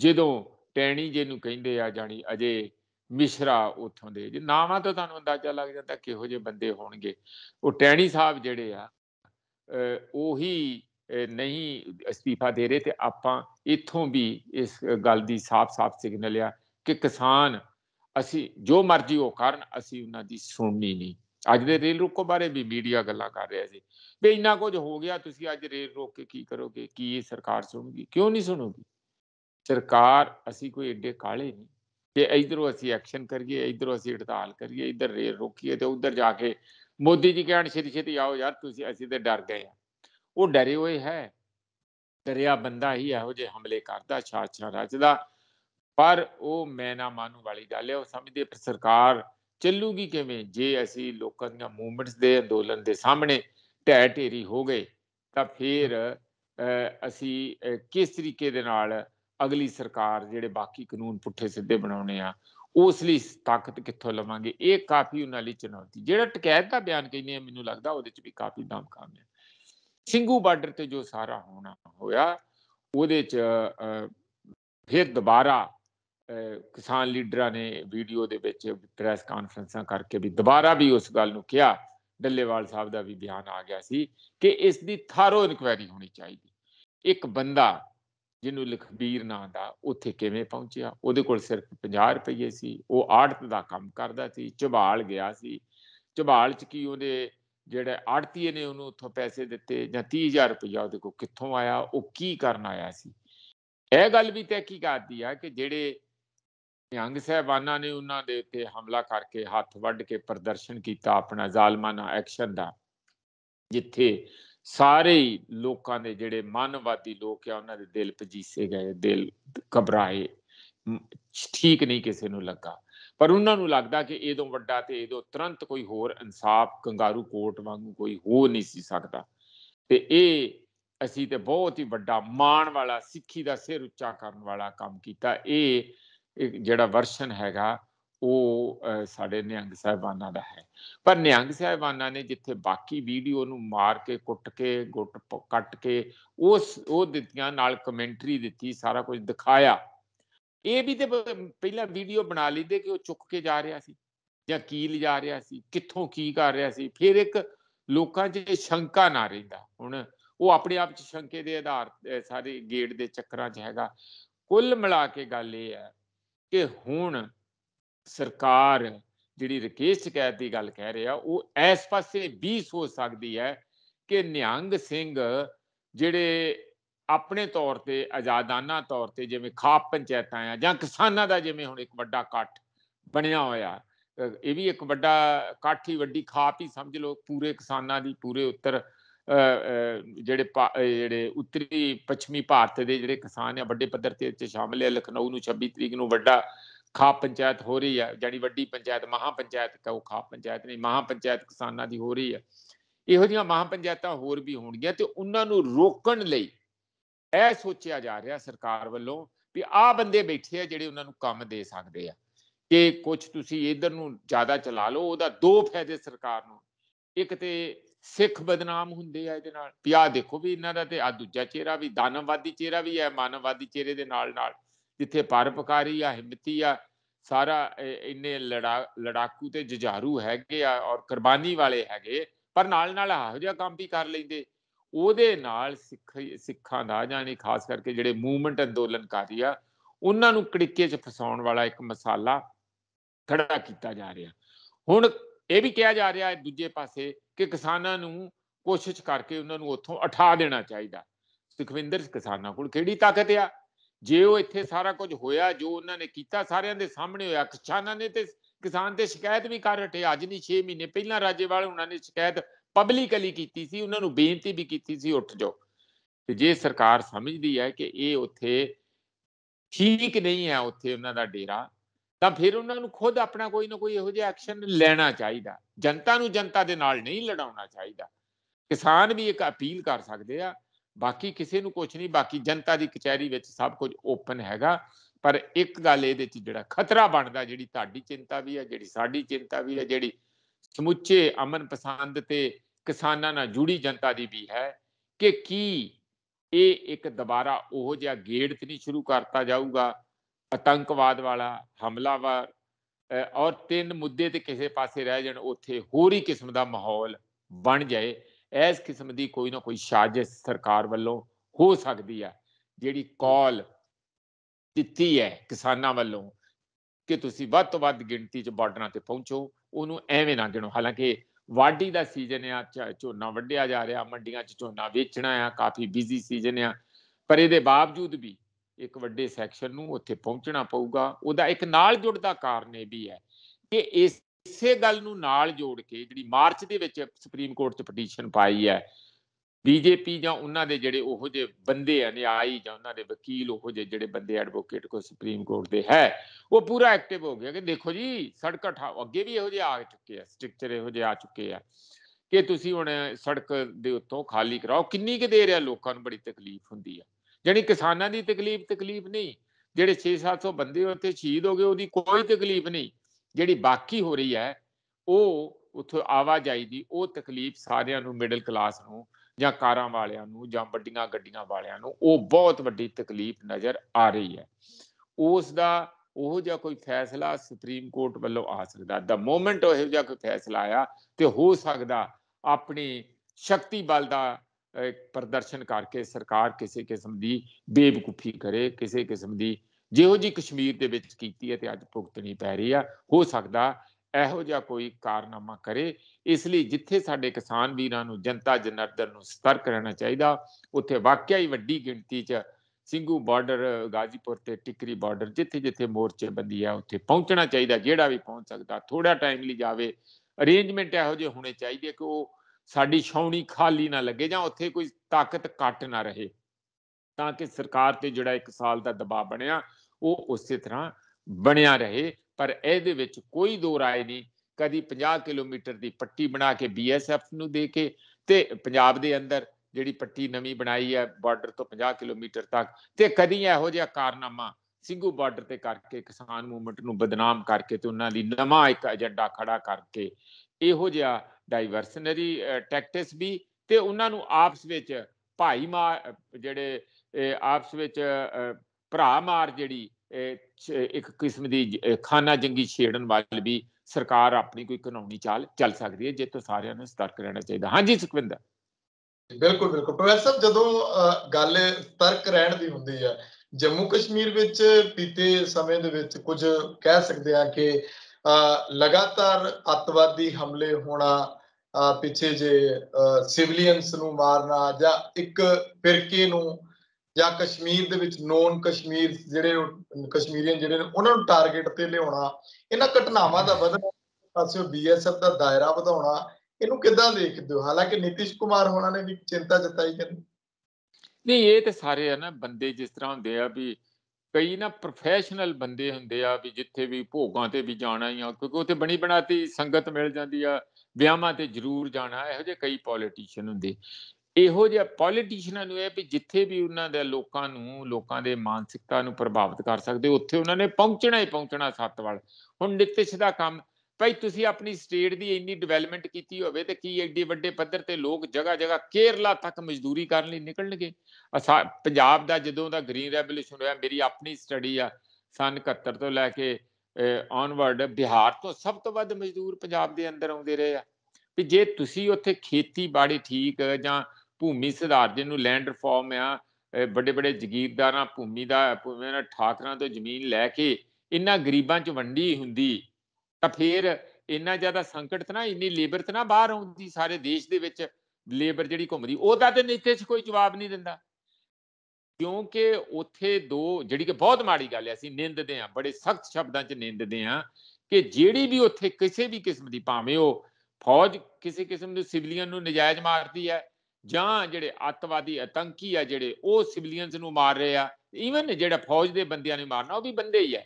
ਜਦੋਂ ਟੈਣੀ ਜੇ ਨੂੰ ਕਹਿੰਦੇ ਆ ਜਾਣੀ ਅਜੇ ਮਿਸ਼ਰਾ ਉਥੋਂ ਦੇ ਜੇ ਨਾਵਾਂ ਤੋਂ ਤੁਹਾਨੂੰ ਅੰਦਾਜ਼ਾ ਲੱਗ ਜਾਂਦਾ ਕਿਹੋ ਜਿਹੇ ਬੰਦੇ ਹੋਣਗੇ ਉਹ ਟੈਣੀ ਸਾਹਿਬ ਜਿਹੜੇ ਆ ਉਹੀ ਨਹੀਂ ਅਸਤੀਫਾ ਦੇ ਰਹੇ ਤੇ ਆਪਾਂ ਇਥੋਂ ਵੀ ਇਸ ਗੱਲ ਦੀ ਸਾਫ਼-ਸਾਫ਼ ਸਿਗਨਲ ਆ ਕਿ ਕਿਸਾਨ ਅਸੀਂ ਜੋ ਮਰਜ਼ੀ ਉਹ ਕਰਨ ਅਸੀਂ ਉਹਨਾਂ ਦੀ ਸੁਣਨੀ ਨਹੀਂ ਅੱਜ ਦੇ ਰੇਲ ਰੋਕੋ ਬਾਰੇ ਵੀ ਮੀਡੀਆ ਗੱਲਾਂ ਕਰ ਰਿਹਾ ਸੀ ਵੀ ਇੰਨਾ ਕੁਝ ਹੋ ਗਿਆ ਤੁਸੀਂ ਅੱਜ ਰੇਲ ਰੋਕ ਕੇ ਕੀ ਕਰੋਗੇ ਕੀ ਇਹ ਸਰਕਾਰ ਸੁਣੂਗੀ ਕਿਉਂ ਨਹੀਂ ਸੁਣੂਗੀ ਸਰਕਾਰ ਅਸੀਂ ਕੋਈ ਏਡੇ ਕਾਲੇ ਨਹੀਂ ਕਿ ਇਧਰੋਂ ਅਸੀਂ ਐਕਸ਼ਨ ਕਰੀਏ ਇਧਰੋਂ ਅਸੀਂ ਹੜਤਾਲ ਕਰੀਏ ਇਧਰ ਰੇਲ ਰੋਕੀਏ ਤੇ ਉਧਰ ਜਾ ਕੇ ਮੋਦੀ ਜੀ ਕਹਿਣ ਛੇਤੀ ਛੇਤੀ ਆਓ ਯਾਰ ਤੁਸੀਂ ਅਸੀਂ ਤੇ ਡਰ ਗਏ ਆ ਉਹ ਡਰੇ ਹੋਏ ਹੈ ਦਰਿਆ ਬੰਦਾ ਹੀ ਇਹੋ ਜੇ ਹਮਲੇ ਕਰਦਾ ਛਾਛਾ ਰਚਦਾ ਪਰ ਉਹ ਮੈਂ ਨਾ ਮਾਨੂ ਵਾਲੀ ਗੱਲ ਹੈ ਉਹ ਸਮਝਦੇ ਪਰ ਸਰਕਾਰ ਚੱਲੂਗੀ ਕਿਵੇਂ ਜੇ ਅਸੀਂ ਲੋਕਾਂ ਦੀਆਂ ਮੂਵਮੈਂਟਸ ਦੇ ਅੰਦੋਲਨ ਦੇ ਸਾਹਮਣੇ ਢਹਿ ਢੇਰੀ ਹੋ ਗਏ ਤਾਂ ਫਿਰ ਅਸੀਂ ਕਿਸ ਤਰੀਕੇ ਦੇ ਨਾਲ ਅਗਲੀ ਸਰਕਾਰ ਜਿਹੜੇ ਬਾਕੀ ਕਾਨੂੰਨ ਪੁੱਠੇ ਸਿੱਧੇ ਬਣਾਉਣੇ ਆ ਉਸ ਲਈ ਤਾਕਤ ਕਿੱਥੋਂ ਲਵਾਂਗੇ ਇਹ ਕਾਫੀ ਉਹਨਾਂ ਲਈ ਚੁਣੌਤੀ ਜਿਹੜਾ ਟਕੈਤ ਦਾ ਬਿਆਨ ਕਹਿੰਦੇ ਆ ਮੈਨੂੰ ਲੱਗਦਾ ਉਹਦੇ ਚ ਵੀ ਕਾਫੀ ਦਮ ਕਾਮ ਹੈ ਸਿੰਘੂ ਬਾਰਡਰ ਤੇ ਜੋ ਸਾਰਾ ਹੋਣਾ ਹੋਇਆ ਉਹਦੇ ਚ ਫਿਰ ਦੁਬਾਰਾ ਕਿਸਾਨ ਲੀਡਰਾਂ ਨੇ ਵੀਡੀਓ ਦੇ ਵਿੱਚ ਪ੍ਰੈਸ ਕਾਨਫਰੰਸਾਂ ਕਰਕੇ ਵੀ ਦੁਬਾਰਾ ਵੀ ਉਸ ਗੱਲ ਨੂੰ ਕਿਹਾ ਡੱਲੇਵਾਲ ਸਾਹਿਬ ਦਾ ਵੀ ਬਿਆਨ ਆ ਗਿਆ ਸੀ ਕਿ ਇਸ ਦੀ ਥਾਰੋ ਇਨਕੁਆਇਰੀ ਹੋਣੀ ਚਾਹੀਦੀ ਇੱਕ ਬੰਦਾ ਜਿਹਨੂੰ ਲਖਬੀਰ ਨਾਂ ਦਾ ਉੱਥੇ ਕਿਵੇਂ ਪਹੁੰਚਿਆ ਉਹਦੇ ਕੋਲ ਸਿਰਫ 50 ਰੁਪਏ ਸੀ ਉਹ ਆੜਤ ਦਾ ਕੰਮ ਕਰਦਾ ਸੀ ਝਬਾਲ ਗਿਆ ਸੀ ਝਬਾਲ ਚ ਕੀ ਉਹਦੇ ਜਿਹੜੇ ਆੜਤੀਏ ਨੇ ਉਹਨੂੰ ਉੱਥੋਂ ਪੈਸੇ ਦਿੱਤੇ ਜਾਂ 30000 ਰੁਪਇਆ ਉਹਦੇ ਕੋਲ ਕਿੱਥੋਂ ਆਇਆ ਉਹ ਕੀ ਕਰਨ ਆਇਆ ਸੀ ਇਹ ਗੱਲ ਵੀ ਤਹਿਕੀਕਾਤ ਦੀ ਆ ਕਿ ਜਿਹੜੇ ਨਿਹੰਗ ਸਹਿਬਾਨਾਂ ਨੇ ਉਹਨਾਂ ਦੇ ਉੱਤੇ ਹਮਲਾ ਕਰਕੇ ਹੱਥ ਵੱਢ ਕੇ ਪ੍ਰਦਰਸ਼ਨ ਕੀਤਾ ਆਪਣਾ ਜ਼ਾਲਮਾਨਾ ਐਕਸ਼ਨ ਦਾ ਜਿੱਥੇ ਸਾਰੇ ਲੋਕਾਂ ਦੇ ਜਿਹੜੇ ਮਨਵਾਦੀ ਲੋਕ ਆ ਉਹਨਾਂ ਦੇ ਦਿਲ ਪਜੀਸੇ ਗਏ ਦਿਲ ਘਬਰਾਏ ਠੀਕ ਨਹੀਂ ਕਿਸੇ ਨੂੰ ਲੱਗਾ ਪਰ ਉਹਨਾਂ ਨੂੰ ਲੱਗਦਾ ਕਿ ਇਹਦੋਂ ਵੱਡਾ ਤੇ ਇਹਦੋਂ ਤੁਰੰਤ ਕੋਈ ਹੋਰ ਇਨਸਾਫ ਕੰਗਾਰੂ ਕੋਰਟ ਵਾਂਗੂ ਕੋਈ ਹੋ ਨਹੀਂ ਸੀ ਸਕਦਾ ਤੇ ਇਹ ਅਸੀਂ ਤੇ ਬਹੁਤ ਹੀ ਵੱਡਾ ਮਾਣ ਵਾਲਾ ਸਿੱਖੀ ਦਾ ਸਿਰ ਉੱਚਾ ਕਰਨ ਵਾਲਾ ਕੰਮ ਕੀਤਾ ਇਹ ਜਿਹੜਾ ਵਰਸ਼ਨ ਹੈਗਾ ਉਹ ਸਾਡੇ ਨਿਹੰਗ ਸਾਹਿਬਾਨਾਂ ਦਾ ਹੈ ਪਰ ਨਿਹੰਗ ਸਾਹਿਬਾਨਾਂ ਨੇ ਜਿੱਥੇ ਬਾਕੀ ਵੀਡੀਓ ਨੂੰ ਮਾਰ ਕੇ ਕੁੱਟ ਕੇ ਗੁੱਟ ਕੱਟ ਕੇ ਉਸ ਉਹ ਦਿੱਤੀਆਂ ਨਾਲ ਕਮੈਂਟਰੀ ਦਿੱਤੀ ਸਾਰਾ ਕੁਝ ਦਿਖਾਇਆ ਇਹ ਵੀ ਤੇ ਪਹਿਲਾਂ ਵੀਡੀਓ ਬਣਾ ਲਈਦੇ ਕਿ ਉਹ ਚੁੱਕ ਕੇ ਜਾ ਰਿਹਾ ਸੀ ਜਾਂ ਕੀ ਲਿਜਾ ਰਿਹਾ ਸੀ ਕਿੱਥੋਂ ਕੀ ਕਰ ਰਿਹਾ ਸੀ ਫਿਰ ਇੱਕ ਲੋਕਾਂ 'ਚ ਸ਼ੰਕਾ ਨਾ ਰਹਿੰਦਾ ਹੁਣ ਉਹ ਆਪਣੇ ਆਪ 'ਚ ਸ਼ੰਕੇ ਦੇ ਆਧਾਰ ਸਾਰੇ ਗੇਟ ਦੇ ਚੱਕਰਾਂ 'ਚ ਹੈਗਾ ਕੁੱਲ ਮਿਲਾ ਕੇ ਗੱਲ ਇਹ ਹੈ ਕਿ ਹੁਣ ਸਰਕਾਰ ਜਿਹੜੀ ਰਕੇਸ਼ ਸ਼ਿਕਾਇਤ ਦੀ ਗੱਲ ਕਹਿ ਰਿਹਾ ਉਹ ਇਸ ਪਾਸੇ ਵੀ ਸੋਚ ਸਕਦੀ ਹੈ ਕਿ ਨਿਹੰਗ ਸਿੰਘ ਜਿਹੜੇ ਆਪਣੇ ਤੌਰ ਤੇ ਆਜ਼ਾਦਾਨਾ ਤੌਰ ਤੇ ਜਿਵੇਂ ਖਾਪ ਪੰਚਾਇਤਾਂ ਆ ਜਾਂ ਕਿਸਾਨਾਂ ਦਾ ਜਿਵੇਂ ਹੁਣ ਇੱਕ ਵੱਡਾ ਇਕੱਠ ਬਣਿਆ ਹੋਇਆ ਇਹ ਵੀ ਇੱਕ ਵੱਡਾ ਇਕੱਠ ਹੀ ਵੱਡੀ ਖਾਪ ਹੀ ਸਮਝ ਲਓ ਪੂਰੇ ਕਿਸਾਨਾਂ ਦੀ ਪੂਰੇ ਉੱਤਰ ਜਿਹੜੇ ਜਿਹੜੇ ਉੱਤਰੀ ਪੱਛਮੀ ਭਾਰਤ ਦੇ ਜਿਹੜੇ ਕਿਸਾਨ ਆ ਵੱਡੇ ਪੱਧਰ ਤੇ ਇੱਥੇ ਸ਼ਾਮਲ ਹੈ ਲਖਨਊ ਨੂੰ 26 ਤਰੀਕ ਨੂੰ ਵੱਡਾ ਖਾਪ ਪੰਚਾਇਤ ਹੋ ਰਹੀ ਹੈ ਜਿਹੜੀ ਵੱਡੀ ਪੰਚਾਇਤ ਮਹਾ ਪੰਚਾਇਤ ਕਹੋ ਖਾਪ ਪੰਚਾਇਤ ਨਹੀਂ ਮਹਾ ਪੰਚਾਇਤ ਕਿਸਾਨਾਂ ਦੀ ਹੋ ਰਹੀ ਹੈ ਇਹੋ ਜਿਹੀਆਂ ਮਹਾ ਪੰਚਾਇਤਾਂ ਹੋਰ ਵੀ ਹੋਣਗੀਆਂ ਤੇ ਉਹਨਾਂ ਨੂੰ ਰੋਕਣ ਲਈ ਇਹ ਸੋਚਿਆ ਜਾ ਰਿਹਾ ਸਰਕਾਰ ਵੱਲੋਂ ਵੀ ਆ ਬੰਦੇ ਬੈਠੇ ਆ ਜਿਹੜੇ ਉਹਨਾਂ ਨੂੰ ਕੰਮ ਦੇ ਸਕਦੇ ਆ ਕਿ ਕੁਝ ਤੁਸੀਂ ਇਧਰ ਨੂੰ ਜ਼ਿਆਦਾ ਚਲਾ ਲਓ ਉਹਦਾ ਦੋ ਫਾਇਦੇ ਸਰਕਾਰ ਨੂੰ ਇੱਕ ਤੇ ਸਿੱਖ ਬਦਨਾਮ ਹੁੰਦੇ ਆ ਇਹਦੇ ਨਾਲ ਪਿਆ ਦੇਖੋ ਵੀ ਇਹਨਾਂ ਦਾ ਤੇ ਆ ਦੂਜਾ ਚਿਹਰਾ ਵੀ ਦਾਨਵਵਾਦੀ ਚਿਹਰਾ ਵੀ ਹੈ ਮਾਨਵਵਾਦੀ ਚਿਹਰੇ ਦੇ ਨਾਲ ਨਾਲ ਜਿੱਥੇ ਪਰਪਕਾਰੀ ਆ ਹਿੰਮਤੀ ਆ ਸਾਰਾ ਇੰਨੇ ਲੜਾ ਲੜਾਕੂ ਤੇ ਜਜਾਰੂ ਹੈਗੇ ਆ ਔਰ ਕੁਰਬਾਨੀ ਵਾਲੇ ਹੈਗੇ ਪਰ ਨਾਲ ਨਾਲ ਆਹੋ ਜਿਹਾ ਕੰਮ ਵੀ ਕਰ ਲੈਂਦੇ ਉਹਦੇ ਨਾਲ ਸਿੱਖ ਸਿੱਖਾਂ ਦਾ ਜਾਨੀ ਖਾਸ ਕਰਕੇ ਜਿਹੜੇ ਮੂਵਮੈਂਟ ਅੰਦੋਲਨਕਾਰੀ ਆ ਉਹਨਾਂ ਨੂੰ ਕੜਿੱਕੇ 'ਚ ਫਸਾਉਣ ਵਾਲਾ ਇੱਕ ਮਸਾਲਾ ਖੜਾ ਕੀਤਾ ਜਾ ਰਿਹਾ ਹੁਣ ਇਹ ਵੀ ਕਿਹਾ ਜਾ ਰਿਹਾ ਹੈ ਦੂਜੇ ਪਾਸੇ ਕਿ ਕਿਸਾਨਾਂ ਨੂੰ ਕੋਸ਼ਿਸ਼ ਕਰਕੇ ਉਹਨਾਂ ਨੂੰ ਉੱਥੋਂ ਉਠਾ ਦੇਣਾ ਚਾਹੀਦਾ ਸੁਖਵਿੰਦਰ ਕਿਸਾਨਾਂ ਕੋਲ ਕਿਹੜੀ ਤਾਕਤ ਆ ਜੇ ਉਹ ਇੱਥੇ ਸਾਰਾ ਕੁਝ ਹੋਇਆ ਜੋ ਉਹਨਾਂ ਨੇ ਕੀਤਾ ਸਾਰਿਆਂ ਦੇ ਸਾਹਮਣੇ ਹੋਇਆ ਕਿਸਾਨਾਂ ਨੇ ਤੇ ਕਿਸਾਨ ਤੇ ਸ਼ਿਕਾਇਤ ਵੀ ਕਰ ਹਟੇ ਅੱਜ ਨਹੀਂ 6 ਮਹੀਨੇ ਪਹਿਲਾਂ ਰਾਜੇਵਾਲ ਉਹਨਾਂ ਨੇ ਸ਼ਿਕਾਇਤ ਪਬਲਿਕਲੀ ਕੀਤੀ ਸੀ ਉਹਨਾਂ ਨੂੰ ਬੇਨਤੀ ਵੀ ਕੀਤੀ ਸੀ ਉੱਠ ਜਾਓ ਤੇ ਜੇ ਸਰਕਾਰ ਸਮਝਦੀ ਹੈ ਕਿ ਇਹ ਉੱਥੇ ਠੀਕ ਨਹੀਂ ਹੈ ਉੱਥੇ ਉਹਨਾਂ ਦਾ ਡੇਰਾ ਤਾਂ ਫਿਰ ਉਹਨਾਂ ਨੂੰ ਖੁਦ ਆਪਣਾ ਕੋਈ ਨਾ ਕੋਈ ਇਹੋ ਜਿਹਾ ਐਕਸ਼ਨ ਲੈਣਾ ਚਾਹੀਦਾ ਜਨਤਾ ਨੂੰ ਜਨਤਾ ਦੇ ਨਾਲ ਨਹੀਂ ਲੜਾਉਣਾ ਚਾਹੀਦਾ ਕਿਸਾਨ ਵੀ ਇੱਕ ਅਪੀਲ ਕਰ ਸਕਦੇ ਆ ਬਾਕੀ ਕਿਸੇ ਨੂੰ ਕੁਝ ਨਹੀਂ ਬਾਕੀ ਜਨਤਾ ਦੀ ਕਚਹਿਰੀ ਵਿੱਚ ਸਭ ਕੁਝ ਓਪਨ ਹੈਗਾ ਪਰ ਇੱਕ ਗੱਲ ਇਹਦੇ ਵਿੱਚ ਜਿਹੜਾ ਖਤਰਾ ਬਣਦਾ ਜਿਹੜੀ ਤੁਹਾਡੀ ਚਿੰਤਾ ਵੀ ਹੈ ਜਿਹੜੀ ਸਾਡੀ ਚਿੰਤਾ ਵੀ ਹੈ ਜਿਹੜੀ ਸਮੁੱਚੇ ਅਮਨ ਪਸੰਦ ਤੇ ਕਿਸਾਨਾਂ ਨਾਲ ਜੁੜੀ ਜਨਤਾ ਦੀ ਵੀ ਹੈ ਕਿ ਕੀ ਇਹ ਇੱਕ ਦੁਬਾਰਾ ਉਹ ਜਿਹਾ ਗੇੜ ਤੇ ਨਹੀਂ ਸ਼ੁਰੂ ਕਰਤਾ ਜਾਊਗਾ ਅਤੰਕਵਾਦ ਵਾਲਾ ਹਮਲਾਵਰ ਔਰ ਤਿੰਨ ਮੁੱਦੇ ਤੇ ਕਿਸੇ ਪਾਸੇ ਰਹਿ ਜਾਣ ਉੱਥੇ ਹੋਰ ਹੀ ਕਿਸਮ ਦਾ ਮਾਹੌਲ ਬਣ ਜਾਏ ਇਸ ਕਿਸਮ ਦੀ ਕੋਈ ਨਾ ਕੋਈ ਸਾਜ਼ਿਸ਼ ਸਰਕਾਰ ਵੱਲੋਂ ਹੋ ਸਕਦੀ ਹੈ ਜਿਹੜੀ ਕਾਲ ਦਿੱਤੀ ਹੈ ਕਿਸਾਨਾਂ ਵੱਲੋਂ ਕਿ ਤੁਸੀਂ ਵੱਧ ਤੋਂ ਵੱਧ ਗਿਣਤੀ 'ਚ ਬਾਰਡਰਾਂ ਤੇ ਪਹੁੰਚੋ ਉਹਨੂੰ ਐਵੇਂ ਨਾ ਗਿਣੋ ਹਾਲਾਂਕਿ ਵਾਢੀ ਦਾ ਸੀਜ਼ਨ ਆ ਝੋਨਾ ਵੱਢਿਆ ਜਾ ਰਿਹਾ ਮੰਡੀਆਂ 'ਚ ਝੋਨਾ ਵੇਚਣਾ ਆ ਕਾਫੀ ਬਿਜ਼ੀ ਸੀਜ਼ਨ ਆ ਪਰ ਇਹਦੇ ਬਾਵਜੂਦ ਵੀ ਇੱਕ ਵੱਡੇ ਸੈਕਸ਼ਨ ਨੂੰ ਉੱਥੇ ਪਹੁੰਚਣਾ ਪਊਗਾ ਉਹਦਾ ਇੱਕ ਨਾਲ ਜੁੜਦਾ ਕਾਰਨ ਇਹ ਵੀ ਹੈ ਕਿ ਇਸ ਇਸੇ ਗੱਲ ਨੂੰ ਨਾਲ ਜੋੜ ਕੇ ਜਿਹੜੀ ਮਾਰਚ ਦੇ ਵਿੱਚ ਸੁਪਰੀਮ ਕੋਰਟ 'ਚ ਪਟੀਸ਼ਨ ਪਾਈ ਹੈ ਬੀਜੇਪੀ ਜਾਂ ਉਹਨਾਂ ਦੇ ਜਿਹੜੇ ਉਹੋ ਜਿਹੇ ਬੰਦੇ ਆ ਨਿਆਈ ਜਾਂ ਉਹਨਾਂ ਦੇ ਵਕੀਲ ਉਹੋ ਜਿਹੇ ਜਿਹੜੇ ਬੰਦੇ ਐਡਵੋਕੇਟ ਕੋ ਸੁਪਰੀਮ ਕੋਰਟ ਦੇ ਹੈ ਉਹ ਪੂਰਾ ਐਕਟਿਵ ਹੋ ਗਿਆ ਕਿ ਦੇਖੋ ਜੀ ਸੜਕ ਅੱਗੇ ਵੀ ਇਹੋ ਜਿਹੇ ਆ ਚੁੱਕੇ ਆ ਸਟ੍ਰਕਚਰ ਇਹੋ ਜਿਹੇ ਆ ਚੁੱਕੇ ਆ ਕਿ ਤੁਸੀਂ ਹੁਣ ਸੜਕ ਦੇ ਉੱਤੋਂ ਖਾਲੀ ਕਰਾਓ ਕਿੰਨੀ ਕਿ ਦੇਰ ਆ ਲੋਕਾਂ ਨੂੰ ਬੜੀ ਤਕਲੀਫ ਹੁੰਦੀ ਆ ਜਾਨੀ ਕਿਸਾਨਾਂ ਦੀ ਤਕਲੀਫ ਤਕਲੀਫ ਨਹੀਂ ਜਿਹੜੇ 6-700 ਬੰਦੇ ਉੱਥੇ ਸ਼ਹੀਦ ਹੋ ਗਏ ਉਹਦੀ ਕੋਈ ਤਕਲੀਫ ਨਹੀਂ ਜਿਹੜੀ ਬਾਕੀ ਹੋ ਰਹੀ ਹੈ ਉਹ ਉੱਥੇ ਆਵਾਜਾਈ ਦੀ ਉਹ ਤਕਲੀਫ ਸਾਰਿਆਂ ਨੂੰ ਮਿਡਲ ਕਲਾਸ ਨੂੰ ਜਾਂ ਕਾਰਾਂ ਵਾਲਿਆਂ ਨੂੰ ਜਾਂ ਵੱਡੀਆਂ ਗੱਡੀਆਂ ਵਾਲਿਆਂ ਨੂੰ ਉਹ ਬਹੁਤ ਵੱਡੀ ਤਕਲੀਫ ਨਜ਼ਰ ਆ ਰਹੀ ਹੈ ਉਸ ਦਾ ਉਹ ਜਿਹਾ ਕੋਈ ਫੈਸਲਾ ਸੁਪਰੀਮ ਕੋਰਟ ਵੱਲੋਂ ਆ ਸਕਦਾ ਦਾ ਮੂਮੈਂਟ ਉਹ ਜਿਹਾ ਕੋਈ ਫੈਸਲਾ ਆਇਆ ਤੇ ਹੋ ਸਕਦਾ ਆਪਣੀ ਸ਼ਕਤੀ ਬਲ ਦਾ ਪ੍ਰਦਰਸ਼ਨ ਕਰਕੇ ਸਰਕਾਰ ਕਿਸੇ ਕਿਸਮ ਦੀ ਬੇਵਕੂਫੀ ਕਰੇ ਕਿਸੇ ਕਿਸਮ ਦੀ ਜਿਹੋ ਜੀ ਕਸ਼ਮੀਰ ਦੇ ਵਿੱਚ ਕੀਤੀ ਹੈ ਤੇ ਅੱਜ ਭੁਗਤਣੀ ਪੈ ਰਹੀ ਆ ਹੋ ਸਕਦਾ ਇਹੋ ਜਿਹਾ ਕੋਈ ਕਾਰਨਾਮਾ ਕਰੇ ਇਸ ਲਈ ਜਿੱਥੇ ਸਾਡੇ ਕਿਸਾਨ ਵੀਰਾਂ ਨੂੰ ਜਨਤਾ ਜਨਰਦਰ ਨੂੰ ਸਤਰਕ ਰਹਿਣਾ ਚਾਹੀਦਾ ਉੱਥੇ ਵਾਕਿਆ ਹੀ ਵੱਡੀ ਗਿਣਤੀ 'ਚ ਸਿੰਘੂ ਬਾਰਡਰ ਗਾਜ਼ੀਪੁਰ ਤੇ ਟਿਕਰੀ ਬਾਰਡਰ ਜਿੱਥੇ ਜਿੱਥੇ ਮੋਰਚੇ ਬੰਦੀ ਆ ਉੱਥੇ ਪਹੁੰਚਣਾ ਚਾਹੀਦਾ ਜਿਹੜਾ ਵੀ ਪਹੁੰਚ ਸਕਦਾ ਥੋੜਾ ਟਾਈਮ ਲਈ ਜਾਵੇ ਅਰੇਂਜਮੈਂਟ ਇਹੋ ਜਿਹੇ ਹੋਣੇ ਚਾਹੀਦੇ ਕਿ ਉਹ ਸਾਡੀ ਛੌਣੀ ਖਾਲੀ ਨਾ ਲੱਗੇ ਜਾਂ ਉੱਥੇ ਕੋਈ ਤਾਕਤ ਕੱਟ ਨਾ ਰਹੇ ਤਾਂ ਕਿ ਸਰਕਾਰ ਤੇ ਜਿਹੜਾ 1 ਸਾਲ ਦਾ ਦਬਾਅ ਬਣਿਆ ਉਹ ਉਸੇ ਤਰ੍ਹਾਂ ਬਣਿਆ ਰਹੇ ਪਰ ਇਹਦੇ ਵਿੱਚ ਕੋਈ ਦੋ ਰਾਏ ਨਹੀਂ ਕਦੀ 50 ਕਿਲੋਮੀਟਰ ਦੀ ਪੱਟੀ ਬਣਾ ਕੇ ਬੀਐਸਐਫ ਨੂੰ ਦੇ ਕੇ ਤੇ ਪੰਜਾਬ ਦੇ ਅੰਦਰ ਜਿਹੜੀ ਪੱਟੀ ਨਵੀਂ ਬਣਾਈ ਹੈ ਬਾਰਡਰ ਤੋਂ 50 ਕਿਲੋਮੀਟਰ ਤੱਕ ਤੇ ਕਦੀ ਇਹੋ ਜਿਹਾ ਕਾਰਨਾਮਾ ਸਿੰਘੂ ਬਾਰਡਰ ਤੇ ਕਰਕੇ ਕਿਸਾਨ ਮੂਵਮੈਂਟ ਨੂੰ ਬਦਨਾਮ ਕਰਕੇ ਤੇ ਉਹਨਾਂ ਲਈ ਨਵਾਂ ਇੱਕ ਏਜੰਡਾ ਖੜਾ ਕਰਕੇ ਇਹੋ ਜਿਹਾ ਡਾਈਵਰਸਨਰੀ ਟੈਕਟਿਕਸ ਵੀ ਤੇ ਉਹਨਾਂ ਨੂੰ ਆਪਸ ਵਿੱਚ ਭਾਈ ਮਾ ਜਿਹੜੇ ਆਪਸ ਵਿੱਚ ਭਰਾ ਮਾਰ ਜਿਹੜੀ ਇੱਕ ਕਿਸਮ ਦੀ ਖਾਨਾ ਜੰਗੀ ਛੇੜਨ ਵਾਲੀ ਵੀ ਸਰਕਾਰ ਆਪਣੀ ਕੋਈ ਕਾਨੂੰਨੀ ਚਾਲ ਚੱਲ ਸਕਦੀ ਹੈ ਜੇ ਤੋਂ ਸਾਰਿਆਂ ਨੂੰ ਸਤਰਕ ਰਹਿਣਾ ਚਾਹੀਦਾ ਹਾਂਜੀ ਸੁਖਵਿੰਦਰ ਬਿਲਕੁਲ ਬਿਲਕੁਲ ਪ੍ਰੋਫੈਸਰ ਜਦੋਂ ਗੱਲ ਸਤਰਕ ਰਹਿਣ ਦੀ ਹੁੰਦੀ ਹੈ ਜੰਮੂ ਕਸ਼ਮੀਰ ਵਿੱਚ ਪੀਤੇ ਸਮੇਂ ਦੇ ਵਿੱਚ ਕੁਝ ਕਹਿ ਸਕਦੇ ਆ ਕਿ ਲਗਾਤਾਰ ਅਤਵਾਦੀ ਹਮਲੇ ਹੋਣਾ ਪਿੱਛੇ ਜੇ ਸਿਵਲੀਅਨਸ ਨੂੰ ਮਾਰਨਾ ਜਾਂ ਇੱਕ ਫਿਰਕੇ ਨੂੰ ਜਾਂ ਕਸ਼ਮੀਰ ਦੇ ਵਿੱਚ ਨੋਨ ਕਸ਼ਮੀਰ ਜਿਹੜੇ ਕਸ਼ਮੀਰੀਆਂ ਜਿਹੜੇ ਨੇ ਉਹਨਾਂ ਨੂੰ ਟਾਰਗੇਟ ਤੇ ਲਿਆਉਣਾ ਇਹਨਾਂ ਘਟਨਾਵਾਂ ਦਾ ਵਧਣਾ ਪਾਸਿਓ ਬੀਐਸਐਫ ਦਾ ਦਾਇਰਾ ਵਧਾਉਣਾ ਇਹਨੂੰ ਕਿੱਦਾਂ ਦੇਖਦੇ ਹੋ ਹਾਲਾਂਕਿ ਨਿਤਿਸ਼ ਕੁਮਾਰ ਹੋਣਾ ਨੇ ਵੀ ਚਿੰਤਾ ਜਤਾਈ ਕਹਿੰਦੇ ਨਹੀਂ ਇਹ ਤੇ ਸਾਰੇ ਆ ਨਾ ਬੰਦੇ ਜਿਸ ਤਰ੍ਹਾਂ ਹੁੰਦੇ ਆ ਵੀ ਕਈ ਨਾ ਪ੍ਰੋਫੈਸ਼ਨਲ ਬੰਦੇ ਹੁੰਦੇ ਆ ਵੀ ਜਿੱਥੇ ਵੀ ਭੋਗਾਂ ਤੇ ਵੀ ਜਾਣਾ ਹੀ ਆ ਕਿਉਂਕਿ ਉੱਥੇ ਬਣੀ ਬਣਾਤੀ ਸੰਗਤ ਮਿਲ ਜਾਂਦੀ ਆ ਵਿਆਹਾਂ ਤੇ ਜ਼ਰੂਰ ਜਾਣਾ ਇਹੋ ਜਿਹੇ ਕਈ ਪੋਲੀਟੀਸ਼ੀਅਨ ਹੁੰਦੇ ਇਹੋ ਜਿਹੇ ਪੋਲੀਟੀਸ਼ੀਅਨਾਂ ਨੂੰ ਇਹ ਵੀ ਜਿੱਥੇ ਵੀ ਉਹਨਾਂ ਦੇ ਲੋਕਾਂ ਨੂੰ ਲੋਕਾਂ ਦੇ ਮਾਨਸਿਕਤਾ ਨੂੰ ਪ੍ਰਭਾਵਿਤ ਕਰ ਸਕਦੇ ਉੱਥੇ ਉਹਨਾਂ ਨੇ ਪਹੁੰਚਣਾ ਹੀ ਪਹੁੰਚਣਾ ਸੱਤ ਵਾਲ ਹੁਣ ਨਿਤਿਸ਼ ਦਾ ਕੰਮ ਭਾਈ ਤੁਸੀਂ ਆਪਣੀ ਸਟੇਟ ਦੀ ਇੰਨੀ ਡਿਵੈਲਪਮੈਂਟ ਕੀਤੀ ਹੋਵੇ ਤੇ ਕੀ ਐਡੇ ਵੱਡੇ ਪੱਧਰ ਤੇ ਲੋਕ ਜਗਾ ਜਗਾ ਕੇਰਲਾ ਤੱਕ ਮਜ਼ਦੂਰੀ ਕਰਨ ਲਈ ਨਿਕਲਣਗੇ ਪੰਜਾਬ ਦਾ ਜਦੋਂ ਦਾ ਗ੍ਰੀਨ ਰੈਵੋਲੂਸ਼ਨ ਹੋਇਆ ਮੇਰੀ ਆਪਣੀ ਸਟੱਡੀ ਆ ਸਨ 71 ਤੋਂ ਲੈ ਕੇ ਆਨਵਰਡ ਬਿਹਾਰ ਤੋਂ ਸਭ ਤੋਂ ਵੱਧ ਮਜ਼ਦੂਰ ਪੰਜਾਬ ਦੇ ਅੰਦਰ ਆਉਂਦੇ ਰਹੇ ਆ ਵੀ ਜੇ ਤੁਸੀਂ ਉੱਥੇ ਖੇਤੀਬਾੜੀ ਠੀਕ ਜਾਂ ਭੂਮੀ ਸੁਧਾਰ ਜਿਹਨੂੰ ਲੈਂਡ ਰਿਫਾਰਮ ਆ ਵੱਡੇ ਵੱਡੇ ਜ਼ਗੀਰਦਾਰਾਂ ਭੂਮੀ ਦਾ ਭੂਮੀ ਦਾ ਠਾਕਰਾਂ ਤੋਂ ਜ਼ਮੀਨ ਲੈ ਕੇ ਇੰਨਾ ਗਰੀਬਾਂ 'ਚ ਵੰਡੀ ਹੁੰਦੀ ਤਾਂ ਫੇਰ ਇੰਨਾ ਜ਼ਿਆਦਾ ਸੰਕਟ ਤਾਂ ਨਾ ਇੰਨੀ ਲੇਬਰ ਤਾਂ ਨਾ ਬਾਹਰ ਆਉਂਦੀ ਸਾਰੇ ਦੇਸ਼ ਦੇ ਵਿੱਚ ਲੇਬਰ ਜਿਹੜੀ ਘੁੰਮਦੀ ਉਹਦਾ ਤੇ ਨੀਤੇ 'ਚ ਕੋਈ ਜਵਾਬ ਨਹੀਂ ਦਿੰਦਾ ਕਿਉਂਕਿ ਉੱਥੇ ਦੋ ਜਿਹੜੀ ਕਿ ਬਹੁਤ ਮਾੜੀ ਗੱਲ ਹੈ ਅਸੀਂ ਨਿੰਦਦੇ ਆ ਬੜੇ ਸਖਤ ਸ਼ਬਦਾਂ 'ਚ ਨਿੰਦਦੇ ਆ ਕਿ ਜਿਹੜੀ ਵੀ ਉੱਥੇ ਕਿਸੇ ਵੀ ਕਿਸਮ ਦੀ ਭਾਵੇਂ ਉਹ ਫੌਜ ਕਿਸੇ ਕਿਸਮ ਦੇ ਸਿਵਲੀਅਨ ਨੂੰ ਨਜਾਇਜ਼ ਮਾਰਦੀ ਹੈ ਜਾਂ ਜਿਹੜੇ ਅੱਤਵਾਦੀ ਅਤੰਕੀ ਆ ਜਿਹੜੇ ਉਹ ਸਿਵਲੀਅਨਸ ਨੂੰ ਮਾਰ ਰਹੇ ਆ ਈਵਨ ਜਿਹੜਾ ਫੌਜ ਦੇ ਬੰਦਿਆਂ ਨੂੰ ਮਾਰਨਾ ਉਹ ਵੀ ਬੰਦੇ ਹੀ ਆ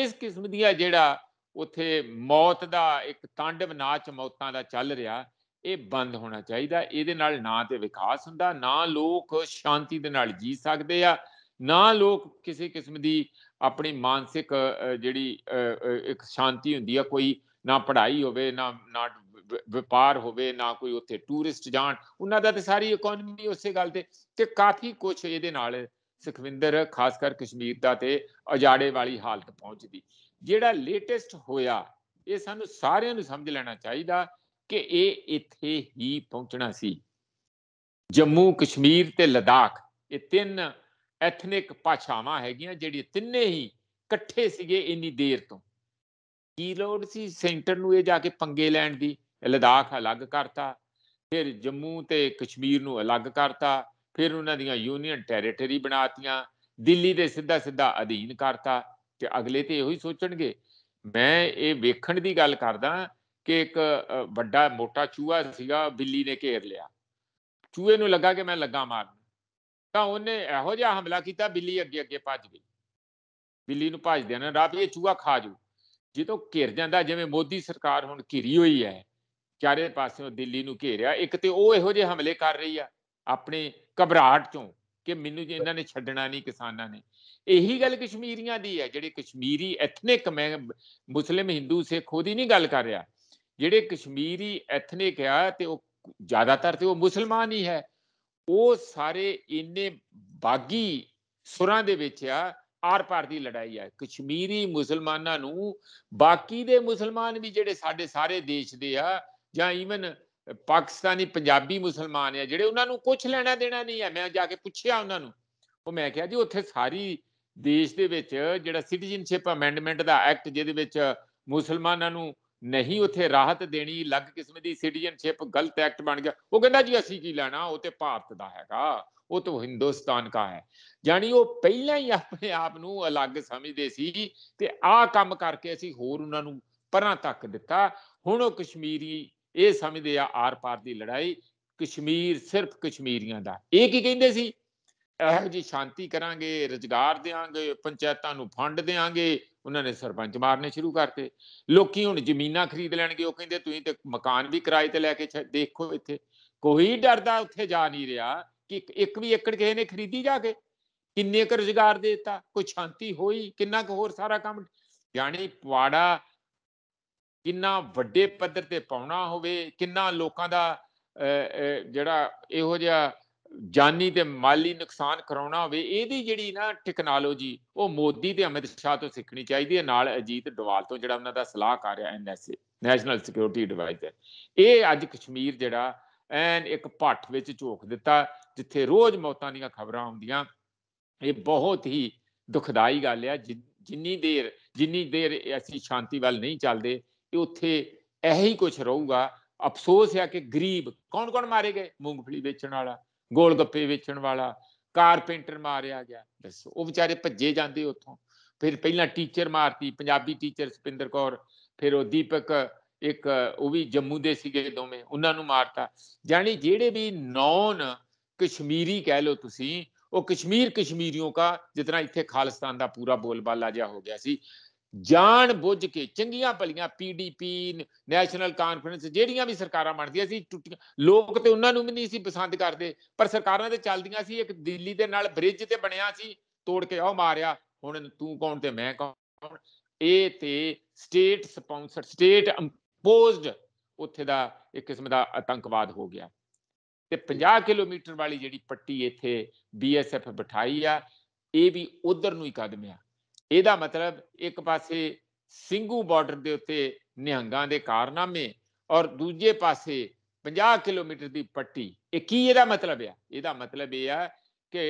ਇਸ ਕਿਸਮ ਦੀਆਂ ਜਿਹੜਾ ਉਥੇ ਮੌਤ ਦਾ ਇੱਕ ਤਾਂਡਵ ਨਾਚ ਮੌਤਾਂ ਦਾ ਚੱਲ ਰਿਹਾ ਇਹ ਬੰਦ ਹੋਣਾ ਚਾਹੀਦਾ ਇਹਦੇ ਨਾਲ ਨਾ ਤੇ ਵਿਕਾਸ ਹੁੰਦਾ ਨਾ ਲੋਕ ਸ਼ਾਂਤੀ ਦੇ ਨਾਲ ਜੀ ਸਕਦੇ ਆ ਨਾ ਲੋਕ ਕਿਸੇ ਕਿਸਮ ਦੀ ਆਪਣੀ ਮਾਨਸਿਕ ਜਿਹੜੀ ਇੱਕ ਸ਼ਾਂਤੀ ਹੁੰਦੀ ਆ ਕੋਈ ਨਾ ਪੜ੍ਹਾਈ ਹੋਵੇ ਨਾ ਨਾ ਵਪਾਰ ਹੋਵੇ ਨਾ ਕੋਈ ਉੱਥੇ ਟੂਰਿਸਟ ਜਾਣ ਉਹਨਾਂ ਦਾ ਤੇ ਸਾਰੀ ਇਕਨੋਮੀ ਉਸੇ ਗੱਲ ਤੇ ਤੇ ਕਾਫੀ ਕੁਝ ਇਹਦੇ ਨਾਲ ਸੁਖਵਿੰਦਰ ਖਾਸ ਕਰ ਕਸ਼ਮੀਰ ਦਾ ਤੇ ਅਜਾੜੇ ਵਾਲੀ ਹਾਲਤ ਪਹੁੰਚਦੀ ਜਿਹੜਾ ਲੇਟੈਸਟ ਹੋਇਆ ਇਹ ਸਾਨੂੰ ਸਾਰਿਆਂ ਨੂੰ ਸਮਝ ਲੈਣਾ ਚਾਹੀਦਾ ਕਿ ਇਹ ਇੱਥੇ ਹੀ ਪਹੁੰਚਣਾ ਸੀ ਜੰਮੂ ਕਸ਼ਮੀਰ ਤੇ ਲਦਾਖ ਇਹ ਤਿੰਨ ਐਥਨਿਕ ਪਛਾਵਾਂ ਹੈਗੀਆਂ ਜਿਹੜੀ ਤਿੰਨੇ ਹੀ ਇਕੱਠੇ ਸੀਗੇ ਇੰਨੀ ਦੇਰ ਤੋਂ ਕੀ ਲੋੜ ਸੀ ਸੈਂਟਰ ਨੂੰ ਇਹ ਜਾ ਕੇ ਪੰਗੇ ਲੈਣ ਦੀ ਲਦਾਖ ਅਲੱਗ ਕਰਤਾ ਫਿਰ ਜੰਮੂ ਤੇ ਕਸ਼ਮੀਰ ਨੂੰ ਅਲੱਗ ਕਰਤਾ ਫਿਰ ਉਹਨਾਂ ਦੀਆਂ ਯੂਨੀਅਨ ਟੈਰੀਟਰੀ ਬਣਾਤੀਆਂ ਦਿੱਲੀ ਦੇ ਸਿੱਧਾ ਸਿੱਧਾ ਅਧੀਨ ਕਰਤਾ ਤੇ ਅਗਲੇ ਤੇ ਇਹੋ ਹੀ ਸੋਚਣਗੇ ਮੈਂ ਇਹ ਵੇਖਣ ਦੀ ਗੱਲ ਕਰਦਾ ਕਿ ਇੱਕ ਵੱਡਾ ਮੋਟਾ ਚੂਹਾ ਸੀਗਾ ਬਿੱਲੀ ਨੇ ਘੇਰ ਲਿਆ ਚੂਹੇ ਨੂੰ ਲੱਗਾ ਕਿ ਮੈਂ ਲੱਗਾ ਮਾਰਨ ਤਾਂ ਉਹਨੇ ਇਹੋ ਜਿਹਾ ਹਮਲਾ ਕੀਤਾ ਬਿੱਲੀ ਅੱਗੇ ਅੱਗੇ ਭੱਜ ਗਈ ਬਿੱਲੀ ਨੂੰ ਭੱਜਦਿਆਂ ਨਾ ਰਾਹ ਇਹ ਚੂਹਾ ਖਾ ਜੂ ਜਦੋਂ ਘਿਰ ਜਾਂਦਾ ਜਿਵੇਂ ਮੋਦੀ ਸਰਕਾਰ ਹੁਣ ਘਿਰੀ ਹੋਈ ਹੈ ਚਾਰੇ ਪਾਸਿਓਂ ਦਿੱਲੀ ਨੂੰ ਘੇਰਿਆ ਇੱਕ ਤੇ ਉਹ ਇਹੋ ਜਿਹੇ ਹਮਲੇ ਕਰ ਰਹੀ ਆ ਆਪਣੇ ਘਬਰਾਹਟ ਚੋਂ ਕਿ ਮੈਨੂੰ ਜੇ ਇਹਨਾਂ ਨੇ ਛੱਡਣਾ ਨਹੀਂ ਕਿਸਾਨਾਂ ਨੇ ਇਹੀ ਗੱਲ ਕਸ਼ਮੀਰੀਆਂ ਦੀ ਹੈ ਜਿਹੜੇ ਕਸ਼ਮੀਰੀ ਐਥਨਿਕ ਮੈਂ ਮੁਸਲਿਮ ਹਿੰਦੂ ਸਿੱਖ ਉਹਦੀ ਨਹੀਂ ਗੱਲ ਕਰ ਰਿਹਾ ਜਿਹੜੇ ਕਸ਼ਮੀਰੀ ਐਥਨਿਕ ਆ ਤੇ ਉਹ ਜ਼ਿਆਦਾਤਰ ਤੇ ਉਹ ਮੁਸਲਮਾਨ ਹੀ ਹੈ ਉਹ ਸਾਰੇ ਇੰਨੇ ਬਾਗੀ ਸੁਰਾਂ ਦੇ ਵਿੱਚ ਆ ਆਰ ਪਾਰ ਦੀ ਲੜਾਈ ਆ ਕਸ਼ਮੀਰੀ ਮੁਸਲਮਾਨਾਂ ਨੂੰ ਬਾਕੀ ਦੇ ਮੁਸਲਮਾਨ ਵੀ ਜਿਹੜੇ ਸਾਡੇ ਸਾਰੇ ਦੇਸ਼ ਦੇ ਆ ਜਾਂ ਈਵਨ ਪਾਕਿਸਤਾਨੀ ਪੰਜਾਬੀ ਮੁਸਲਮਾਨ ਆ ਜਿਹੜੇ ਉਹਨਾਂ ਨੂੰ ਕੁਝ ਲੈਣਾ ਦੇਣਾ ਨਹੀਂ ਹੈ ਮੈਂ ਜਾ ਕੇ ਪੁੱਛਿਆ ਉਹਨਾਂ ਨੂੰ ਉਹ ਮੈਂ ਕਿਹਾ ਜੀ ਉੱਥੇ ਸਾਰੀ ਦੇਸ਼ ਦੇ ਵਿੱਚ ਜਿਹੜਾ ਸਿਟੀਜ਼ਨਸ਼ਿਪ ਅਮੈਂਡਮੈਂਟ ਦਾ ਐਕਟ ਜਿਹਦੇ ਵਿੱਚ ਮੁਸਲਮਾਨਾਂ ਨੂੰ ਨਹੀਂ ਉੱਥੇ ਰਾਹਤ ਦੇਣੀ ਲੱਗ ਕਿਸਮ ਦੀ ਸਿਟੀਜ਼ਨਸ਼ਿਪ ਗਲਤ ਐਕਟ ਬਣ ਗਿਆ ਉਹ ਕਹਿੰਦਾ ਜੀ ਅਸੀਂ ਕੀ ਲੈਣਾ ਉਹ ਤੇ ਭਾਰਤ ਦਾ ਹੈਗਾ ਉਹ ਤਾਂ ਹਿੰਦੁਸਤਾਨ ਦਾ ਹੈ ਜਾਨੀ ਉਹ ਪਹਿਲਾਂ ਹੀ ਆਪਣੇ ਆਪ ਨੂੰ ਅਲੱਗ ਸਮਝਦੇ ਸੀ ਤੇ ਆਹ ਕੰਮ ਕਰਕੇ ਅਸੀਂ ਹੋਰ ਉਹਨਾਂ ਨੂੰ ਪਰਾਂ ਤੱਕ ਦਿੱਤਾ ਹੁਣ ਉਹ ਕਸ਼ਮੀਰੀ ਇਹ ਸਮਝਦੇ ਆ ਆਰ-ਪਾਰ ਦੀ ਲੜਾਈ ਕਸ਼ਮੀਰ ਸਿਰਫ ਕਸ਼ਮੀਰੀਆਂ ਦਾ ਇਹ ਕੀ ਕਹਿੰਦੇ ਸੀ ਇਹੋ ਜੀ ਸ਼ਾਂਤੀ ਕਰਾਂਗੇ ਰੋਜ਼ਗਾਰ ਦੇਾਂਗੇ ਪੰਚਾਇਤਾਂ ਨੂੰ ਫੰਡ ਦੇਾਂਗੇ ਉਹਨਾਂ ਨੇ ਸਰਪੰਚ ਮਾਰਨੇ ਸ਼ੁਰੂ ਕਰਤੇ ਲੋਕੀ ਹੁਣ ਜ਼ਮੀਨਾਂ ਖਰੀਦ ਲੈਣਗੇ ਉਹ ਕਹਿੰਦੇ ਤੁਸੀਂ ਤੇ ਮਕਾਨ ਵੀ ਕਿਰਾਏ ਤੇ ਲੈ ਕੇ ਦੇਖੋ ਇੱਥੇ ਕੋਈ ਡਰਦਾ ਉੱਥੇ ਜਾ ਨਹੀਂ ਰਿਹਾ ਕਿ ਇੱਕ ਵੀ ਏਕੜ ਕਿਸੇ ਨੇ ਖਰੀਦੀ ਜਾ ਕੇ ਕਿੰਨੇ ਕੁ ਰੋਜ਼ਗਾਰ ਦਿੱਤਾ ਕੋਈ ਸ਼ਾਂਤੀ ਹੋਈ ਕਿੰਨਾ ਕੁ ਹੋਰ ਸਾਰਾ ਕੰਮ ਯਾਨੀ ਪਵਾੜਾ ਕਿੰਨਾ ਵੱਡੇ ਪੱਧਰ ਤੇ ਪਾਉਣਾ ਹੋਵੇ ਕਿੰਨਾ ਲੋਕਾਂ ਦਾ ਜਿਹੜਾ ਇਹੋ ਜਿਹਾ ਜਾਨੀ ਤੇ ਮਾਲੀ ਨੁਕਸਾਨ ਕਰਾਉਣਾ ਹੋਵੇ ਇਹਦੀ ਜਿਹੜੀ ਨਾ ਟੈਕਨੋਲੋਜੀ ਉਹ ਮੋਦੀ ਤੇ ਅਮਿਤ ਸ਼ਾਹ ਤੋਂ ਸਿੱਖਣੀ ਚਾਹੀਦੀ ਹੈ ਨਾਲ ਅਜੀਤ ਡਵਾਲ ਤੋਂ ਜਿਹੜਾ ਉਹਨਾਂ ਦਾ ਸਲਾਹਕਾਰ ਹੈ ਐਨਐਸਏ ਨੈਸ਼ਨਲ ਸਿਕਿਉਰਿਟੀ ਐਡਵਾਈਜ਼ਰ ਇਹ ਅੱਜ ਕਸ਼ਮੀਰ ਜਿਹੜਾ ਐਨ ਇੱਕ ਪੱਠ ਵਿੱਚ ਝੋਕ ਦਿੱਤਾ ਜਿੱਥੇ ਰੋਜ਼ ਮੌਤਾਂ ਦੀਆਂ ਖਬਰਾਂ ਆਉਂਦੀਆਂ ਇਹ ਬਹੁਤ ਹੀ ਦੁਖਦਾਈ ਗੱਲ ਹੈ ਜਿੰਨੀ ਦੇਰ ਜਿੰਨੀ ਦੇਰ ਅਸੀਂ ਸ਼ਾਂਤੀ ਵੱਲ ਨਹੀਂ ਚੱਲਦੇ ਕਿ ਉੱਥੇ ਇਹੀ ਕੁਝ ਰਹੂਗਾ ਅਫਸੋਸ ਹੈ ਕਿ ਗਰੀਬ ਕੌਣ ਕੌਣ ਮਾਰੇ ਗਏ ਮੂੰਗਫਲੀ ਵੇਚਣ ਵਾਲਾ ਗੋਲ ਗੱਪੇ ਵੇਚਣ ਵਾਲਾ ਕਾਰਪੈਂਟਰ ਮਾਰਿਆ ਗਿਆ ਦੱਸੋ ਉਹ ਵਿਚਾਰੇ ਭੱਜੇ ਜਾਂਦੇ ਉੱਥੋਂ ਫਿਰ ਪਹਿਲਾਂ ਟੀਚਰ ਮਾਰਤੀ ਪੰਜਾਬੀ ਟੀਚਰ ਸੁਪਿੰਦਰ ਕੌਰ ਫਿਰ ਉਹ ਦੀਪਕ ਇੱਕ ਉਹ ਵੀ ਜੰਮੂ ਦੇ ਸੀਗੇ ਦੋਵੇਂ ਉਹਨਾਂ ਨੂੰ ਮਾਰਤਾ ਜਾਨੀ ਜਿਹੜੇ ਵੀ ਨੌਨ ਕਸ਼ਮੀਰੀ ਕਹਿ ਲਓ ਤੁਸੀਂ ਉਹ ਕਸ਼ਮੀਰ ਕਸ਼ਮੀਰੀਆਂ ਦਾ ਜਿਤਨਾ ਇੱਥੇ ਖਾਲਿਸਤਾਨ ਦਾ ਪੂਰਾ ਬੋਲਬਾਲਾ ਜਿਹਾ ਹੋ ਗਿਆ ਸੀ ਜਾਣ ਬੁੱਝ ਕੇ ਚੰਗੀਆਂ ਭਲੀਆਂ ਪੀਡੀਪੀ ਨੈਸ਼ਨਲ ਕਾਨਫਰੰਸ ਜਿਹੜੀਆਂ ਵੀ ਸਰਕਾਰਾਂ ਬਣਦੀਆਂ ਸੀ ਟੁੱਟੀਆਂ ਲੋਕ ਤੇ ਉਹਨਾਂ ਨੂੰ ਵੀ ਨਹੀਂ ਸੀ ਪਸੰਦ ਕਰਦੇ ਪਰ ਸਰਕਾਰਾਂ ਤੇ ਚੱਲਦੀਆਂ ਸੀ ਇੱਕ ਦਿੱਲੀ ਦੇ ਨਾਲ ਬ੍ਰਿਜ ਤੇ ਬਣਿਆ ਸੀ ਤੋੜ ਕੇ ਉਹ ਮਾਰਿਆ ਹੁਣ ਤੂੰ ਕੌਣ ਤੇ ਮੈਂ ਕੌਣ ਇਹ ਤੇ ਸਟੇਟ ਸਪਾਂਸਰ ਸਟੇਟ ਇੰਪੋਜ਼ਡ ਉੱਥੇ ਦਾ ਇੱਕ ਕਿਸਮ ਦਾ ਆਤੰਕਵਾਦ ਹੋ ਗਿਆ ਤੇ 50 ਕਿਲੋਮੀਟਰ ਵਾਲੀ ਜਿਹੜੀ ਪੱਟੀ ਇੱਥੇ ਬੀਐਸਐਫ ਬਿਠਾਈ ਆ ਇਹ ਵੀ ਉਧਰ ਨੂੰ ਹੀ ਕਦਮ ਆ ਇਹਦਾ ਮਤਲਬ ਇੱਕ ਪਾਸੇ ਸਿੰਘੂ ਬਾਰਡਰ ਦੇ ਉੱਤੇ ਨਿਹੰਗਾਂ ਦੇ ਕਾਰਨਾਮੇ ਔਰ ਦੂਜੇ ਪਾਸੇ 50 ਕਿਲੋਮੀਟਰ ਦੀ ਪੱਟੀ ਇਹ ਕੀ ਇਹਦਾ ਮਤਲਬ ਆ ਇਹਦਾ ਮਤਲਬ ਇਹ ਆ ਕਿ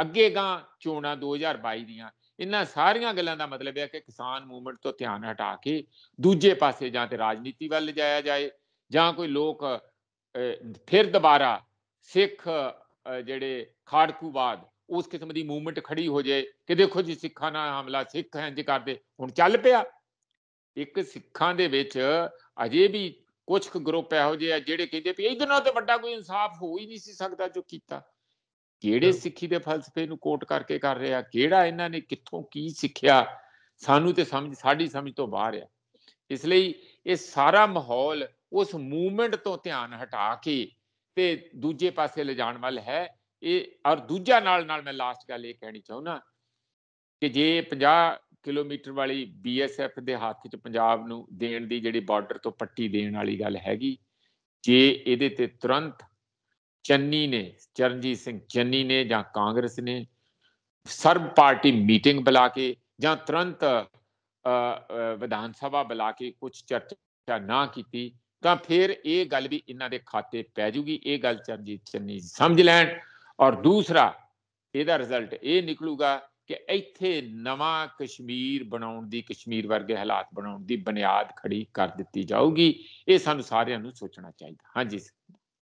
ਅੱਗੇ ਗਾਂ ਚੋਣਾਂ 2022 ਦੀਆਂ ਇਹਨਾਂ ਸਾਰੀਆਂ ਗੱਲਾਂ ਦਾ ਮਤਲਬ ਹੈ ਕਿ ਕਿਸਾਨ ਮੂਵਮੈਂਟ ਤੋਂ ਧਿਆਨ ਹਟਾ ਕੇ ਦੂਜੇ ਪਾਸੇ ਜਾਂ ਤੇ ਰਾਜਨੀਤੀ ਵੱਲ ਲਿਜਾਇਆ ਜਾਏ ਜਾਂ ਕੋਈ ਲੋਕ ਫਿਰ ਦੁਬਾਰਾ ਸਿੱਖ ਜਿਹੜੇ ਖਾੜਕੂਵਾਦ ਉਸ ਕਿਸਮ ਦੀ ਮੂਵਮੈਂਟ ਖੜੀ ਹੋ ਜਾਏ ਕਿ ਦੇਖੋ ਜੀ ਸਿੱਖਾਂ ਨਾਲ ਹਮਲਾ ਸਿੱਖ ਜੀ ਕਰਦੇ ਹੁਣ ਚੱਲ ਪਿਆ ਇੱਕ ਸਿੱਖਾਂ ਦੇ ਵਿੱਚ ਅਜੇ ਵੀ ਕੁਝ ਕੁ ਗਰੁੱਪ ਇਹੋ ਜਿਹੇ ਆ ਜਿਹੜੇ ਕਹਿੰਦੇ ਵੀ ਇਹਦੇ ਨਾਲ ਤੇ ਵੱਡਾ ਕੋਈ ਇਨਸਾਫ ਹੋ ਹੀ ਨਹੀਂ ਸੀ ਸਕਦਾ ਜੋ ਕੀਤਾ ਕਿਹੜੇ ਸਿੱਖੀ ਦੇ ਫਲਸਫੇ ਨੂੰ ਕੋਟ ਕਰਕੇ ਕਰ ਰਿਹਾ ਕਿਹੜਾ ਇਹਨਾਂ ਨੇ ਕਿੱਥੋਂ ਕੀ ਸਿੱਖਿਆ ਸਾਨੂੰ ਤੇ ਸਮਝ ਸਾਡੀ ਸਮਝ ਤੋਂ ਬਾਹਰ ਆ ਇਸ ਲਈ ਇਹ ਸਾਰਾ ਮਾਹੌਲ ਉਸ ਮੂਵਮੈਂਟ ਤੋਂ ਧਿਆਨ ਹਟਾ ਕੇ ਤੇ ਦੂਜੇ ਪਾਸੇ ਲਿਜਾਣ ਵੱਲ ਹੈ ਇਹ ਔਰ ਦੂਜਾ ਨਾਲ ਨਾਲ ਮੈਂ ਲਾਸਟ ਗੱਲ ਇਹ ਕਹਿਣੀ ਚਾਹੁੰਦਾ ਕਿ ਜੇ 50 ਕਿਲੋਮੀਟਰ ਵਾਲੀ ਬੀਐਸਐਫ ਦੇ ਹੱਥ 'ਚ ਪੰਜਾਬ ਨੂੰ ਦੇਣ ਦੀ ਜਿਹੜੀ ਬਾਰਡਰ ਤੋਂ ਪੱਟੀ ਦੇਣ ਵਾਲੀ ਗੱਲ ਹੈਗੀ ਜੇ ਇਹਦੇ ਤੇ ਤੁਰੰਤ ਚੰਨੀ ਨੇ ਚਰਨਜੀਤ ਸਿੰਘ ਚੰਨੀ ਨੇ ਜਾਂ ਕਾਂਗਰਸ ਨੇ ਸਰਬ ਪਾਰਟੀ ਮੀਟਿੰਗ ਬੁਲਾ ਕੇ ਜਾਂ ਤੁਰੰਤ ਵਿਧਾਨ ਸਭਾ ਬੁਲਾ ਕੇ ਕੁਝ ਚਰਚਾ ਨਾ ਕੀਤੀ ਤਾਂ ਫਿਰ ਇਹ ਗੱਲ ਵੀ ਇਹਨਾਂ ਦੇ ਖਾਤੇ ਪੈ ਜੂਗੀ ਇਹ ਗੱਲ ਚਰਨਜੀਤ ਚੰਨੀ ਸਮਝ ਲੈਣ ਔਰ ਦੂਸਰਾ ਇਹਦਾ ਰਿਜ਼ਲਟ ਇਹ ਨਿਕਲੂਗਾ ਕਿ ਇੱਥੇ ਨਵਾਂ ਕਸ਼ਮੀਰ ਬਣਾਉਣ ਦੀ ਕਸ਼ਮੀਰ ਵਰਗੇ ਹਾਲਾਤ ਬਣਾਉਣ ਦੀ ਬੁਨਿਆਦ ਖੜੀ ਕਰ ਦਿੱਤੀ ਜਾਊਗੀ ਇਹ ਸਾਨੂੰ ਸਾਰਿਆਂ ਨੂੰ ਸੋਚਣਾ ਚਾਹੀਦਾ ਹਾਂਜੀ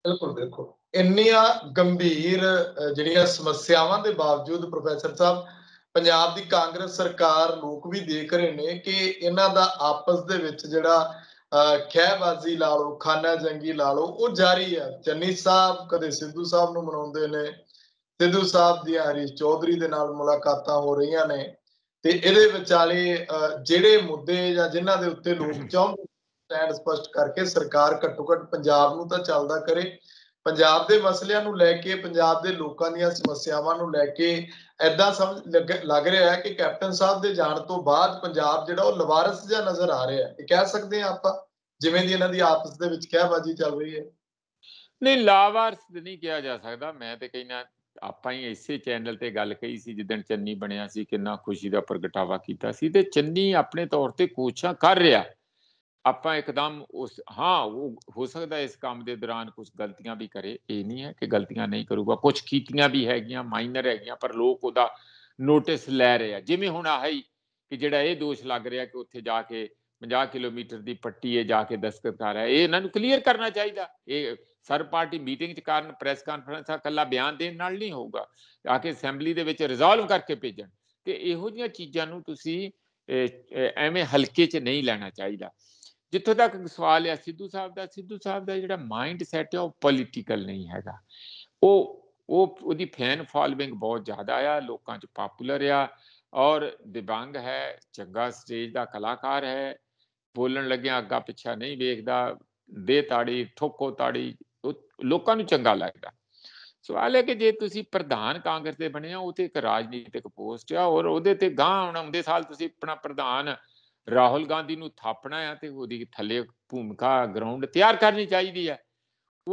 ਬਿਲਕੁਲ ਬਿਲਕੁਲ ਇੰਨੀਆਂ ਗੰਭੀਰ ਜਿਹੜੀਆਂ ਸਮੱਸਿਆਵਾਂ ਦੇ ਬਾਵਜੂਦ ਪ੍ਰੋਫੈਸਰ ਸਾਹਿਬ ਪੰਜਾਬ ਦੀ ਕਾਂਗਰਸ ਸਰਕਾਰ ਲੋਕ ਵੀ ਦੇਖ ਰਹੇ ਨੇ ਕਿ ਇਹਨਾਂ ਦਾ ਆਪਸ ਦੇ ਵਿੱਚ ਜਿਹੜਾ ਖਹਿਬਾਜ਼ੀ ਲਾ ਲਓ ਖਾਨਾ ਜੰਗੀ ਲਾ ਲਓ ਉਹ ਜਾਰੀ ਹੈ ਚੰਨੀ ਸਾਹਿਬ ਕਦੇ ਸਿੱਧੂ ਸਾਹਿਬ ਨੂੰ ਮਨਾਉਂਦੇ ਨੇ ਸਿੱਧੂ ਸਾਹਿਬ ਦੀ ਹਰੀ ਚੌਧਰੀ ਦੇ ਨਾਲ ਮੁਲਾਕਾਤਾਂ ਹੋ ਰਹੀਆਂ ਨੇ ਤੇ ਇਹਦੇ ਵਿਚਾਲੇ ਜਿਹੜੇ ਮੁੱਦੇ ਜਾਂ ਜਿਨ੍ਹਾਂ ਦੇ ਉੱਤੇ ਲੋਕ ਚਾਹੁੰਦੇ ਸਟੈਂਡ ਸਪਸ਼ਟ ਕਰਕੇ ਸਰਕਾਰ ਘੱਟੋ ਘੱਟ ਪੰਜਾਬ ਨੂੰ ਤਾਂ ਚੱਲਦਾ ਕਰੇ ਪੰਜਾਬ ਦੇ ਮਸਲਿਆਂ ਨੂੰ ਲੈ ਕੇ ਪੰਜਾਬ ਦੇ ਲੋਕਾਂ ਦੀਆਂ ਸਮੱਸਿਆਵਾਂ ਨੂੰ ਲੈ ਕੇ ਐਦਾਂ ਸਮਝ ਲੱਗ ਰਿਹਾ ਹੈ ਕਿ ਕੈਪਟਨ ਸਾਹਿਬ ਦੇ ਜਾਣ ਤੋਂ ਬਾਅਦ ਪੰਜਾਬ ਜਿਹੜਾ ਉਹ ਲਵਾਰਸ ਜਿਹਾ ਨਜ਼ਰ ਆ ਰਿਹਾ ਹੈ ਇਹ ਕਹਿ ਸਕਦੇ ਆ ਆਪਾਂ ਜਿਵੇਂ ਦੀ ਇਹਨਾਂ ਦੀ ਆਪਸ ਦੇ ਵਿੱਚ ਕਹਿਬਾਜ਼ੀ ਚੱਲ ਰਹੀ ਹੈ ਨਹੀਂ ਲਾਵਾਰਸ ਨਹੀਂ ਕਿਹਾ ਜਾ ਸਕਦਾ ਮੈਂ ਤੇ ਕਹਿੰਨਾ ਆਪਾਂ ਹੀ ਇਸੇ ਚੈਨਲ ਤੇ ਗੱਲ ਕਹੀ ਸੀ ਜਿੱਦਣ ਚੰਨੀ ਬਣਿਆ ਸੀ ਕਿੰਨਾ ਖੁਸ਼ੀ ਦਾ ਪ੍ਰਗਟਾਵਾ ਕੀਤਾ ਸੀ ਤੇ ਚੰਨੀ ਆਪਣੇ ਤੌਰ ਤੇ ਕੋਸ਼ਿਸ਼ਾਂ ਕਰ ਰਿਹਾ ਆਪਾਂ ਇੱਕਦਮ ਉਸ ਹਾਂ ਉਹ ਹੋ ਸਕਦਾ ਇਸ ਕੰਮ ਦੇ ਦੌਰਾਨ ਕੁਝ ਗਲਤੀਆਂ ਵੀ ਕਰੇ ਇਹ ਨਹੀਂ ਹੈ ਕਿ ਗਲਤੀਆਂ ਨਹੀਂ ਕਰੂਗਾ ਕੁਝ ਕੀਤੀਆਂ ਵੀ ਹੈਗੀਆਂ ਮਾਈਨਰ ਹੈਗੀਆਂ ਪਰ ਲੋਕ ਉਹਦਾ ਨੋਟਿਸ ਲੈ ਰਹੇ ਆ ਜਿਵੇਂ ਹੁਣ ਆਹੀ ਕਿ ਜਿਹੜਾ ਇਹ ਦੋਸ਼ ਲੱਗ ਰਿਹਾ ਕਿ ਉੱਥੇ ਜਾ ਕੇ 50 ਕਿਲੋਮੀਟਰ ਦੀ ਪੱਟੀ ਏ ਜਾ ਕੇ ਦਸਤਕਾਰ ਹੈ ਰਿਹਾ ਇਹ ਇਹਨਾਂ ਨੂੰ ਕਲੀਅਰ ਕਰਨਾ ਚਾਹੀਦਾ ਇਹ ਸਰ ਪਾਰਟੀ ਮੀਟਿੰਗ ਚ ਕਾਰਨ ਪ੍ਰੈਸ ਕਾਨਫਰੰਸ ਆ ਕੱਲਾ ਬਿਆਨ ਦੇਣ ਨਾਲ ਨਹੀਂ ਹੋਊਗਾ ਆ ਕੇ ਅਸੈਂਬਲੀ ਦੇ ਵਿੱਚ ਰਿਜ਼ੋਲਵ ਕਰਕੇ ਭੇਜਣ ਤੇ ਇਹੋ ਜੀਆਂ ਚੀਜ਼ਾਂ ਨੂੰ ਤੁਸੀਂ ਐਵੇਂ ਹਲਕੇ 'ਚ ਨਹੀਂ ਲੈਣਾ ਚਾਹੀਦਾ ਜਿੱਥੋਂ ਤੱਕ ਸਵਾਲ ਹੈ ਸਿੱਧੂ ਸਾਹਿਬ ਦਾ ਸਿੱਧੂ ਸਾਹਿਬ ਦਾ ਜਿਹੜਾ ਮਾਈਂਡ ਸੈਟ ਹੈ ਉਹ ਪੋਲੀਟੀਕਲ ਨਹੀਂ ਹੈਗਾ ਉਹ ਉਹ ਉਹਦੀ ਫੈਨ ਫਾਲੋਇੰਗ ਬਹੁਤ ਜ਼ਿਆਦਾ ਆ ਲੋਕਾਂ 'ਚ ਪਪੂਲਰ ਆ ਔਰ ਦਿਵੰਗ ਹੈ ਚੰਗਾ ਸਟੇਜ ਦਾ ਕਲਾਕਾਰ ਹੈ ਬੋਲਣ ਲੱਗਿਆ ਅੱਗਾ ਪਿੱਛਾ ਨਹੀਂ ਵੇਖਦਾ ਦੇ ਤਾੜੀ ਠੋਕੋ ਤਾੜੀ ਲੋਕਾਂ ਨੂੰ ਚੰਗਾ ਲੱਗਦਾ ਸਵਾਲ ਹੈ ਕਿ ਜੇ ਤੁਸੀਂ ਪ੍ਰਧਾਨ ਕਾਂਗਰਸ ਦੇ ਬਣੇ ਹੋ ਉਥੇ ਇੱਕ ਰਾਜਨੀਤਿਕ ਪੋਸਟ ਆ ਔਰ ਉਹਦੇ ਤੇ ਗਾਂ ਆਉਂਦੇ ਸਾਲ ਤੁਸੀਂ ਆਪਣਾ ਪ੍ਰਧਾਨ ਰਾਹੁਲ ਗਾਂਧੀ ਨੂੰ ਥਾਪਣਾ ਆ ਤੇ ਉਹਦੀ ਥੱਲੇ ਭੂਮਿਕਾ ਗਰਾਊਂਡ ਤਿਆਰ ਕਰਨੀ ਚਾਹੀਦੀ ਹੈ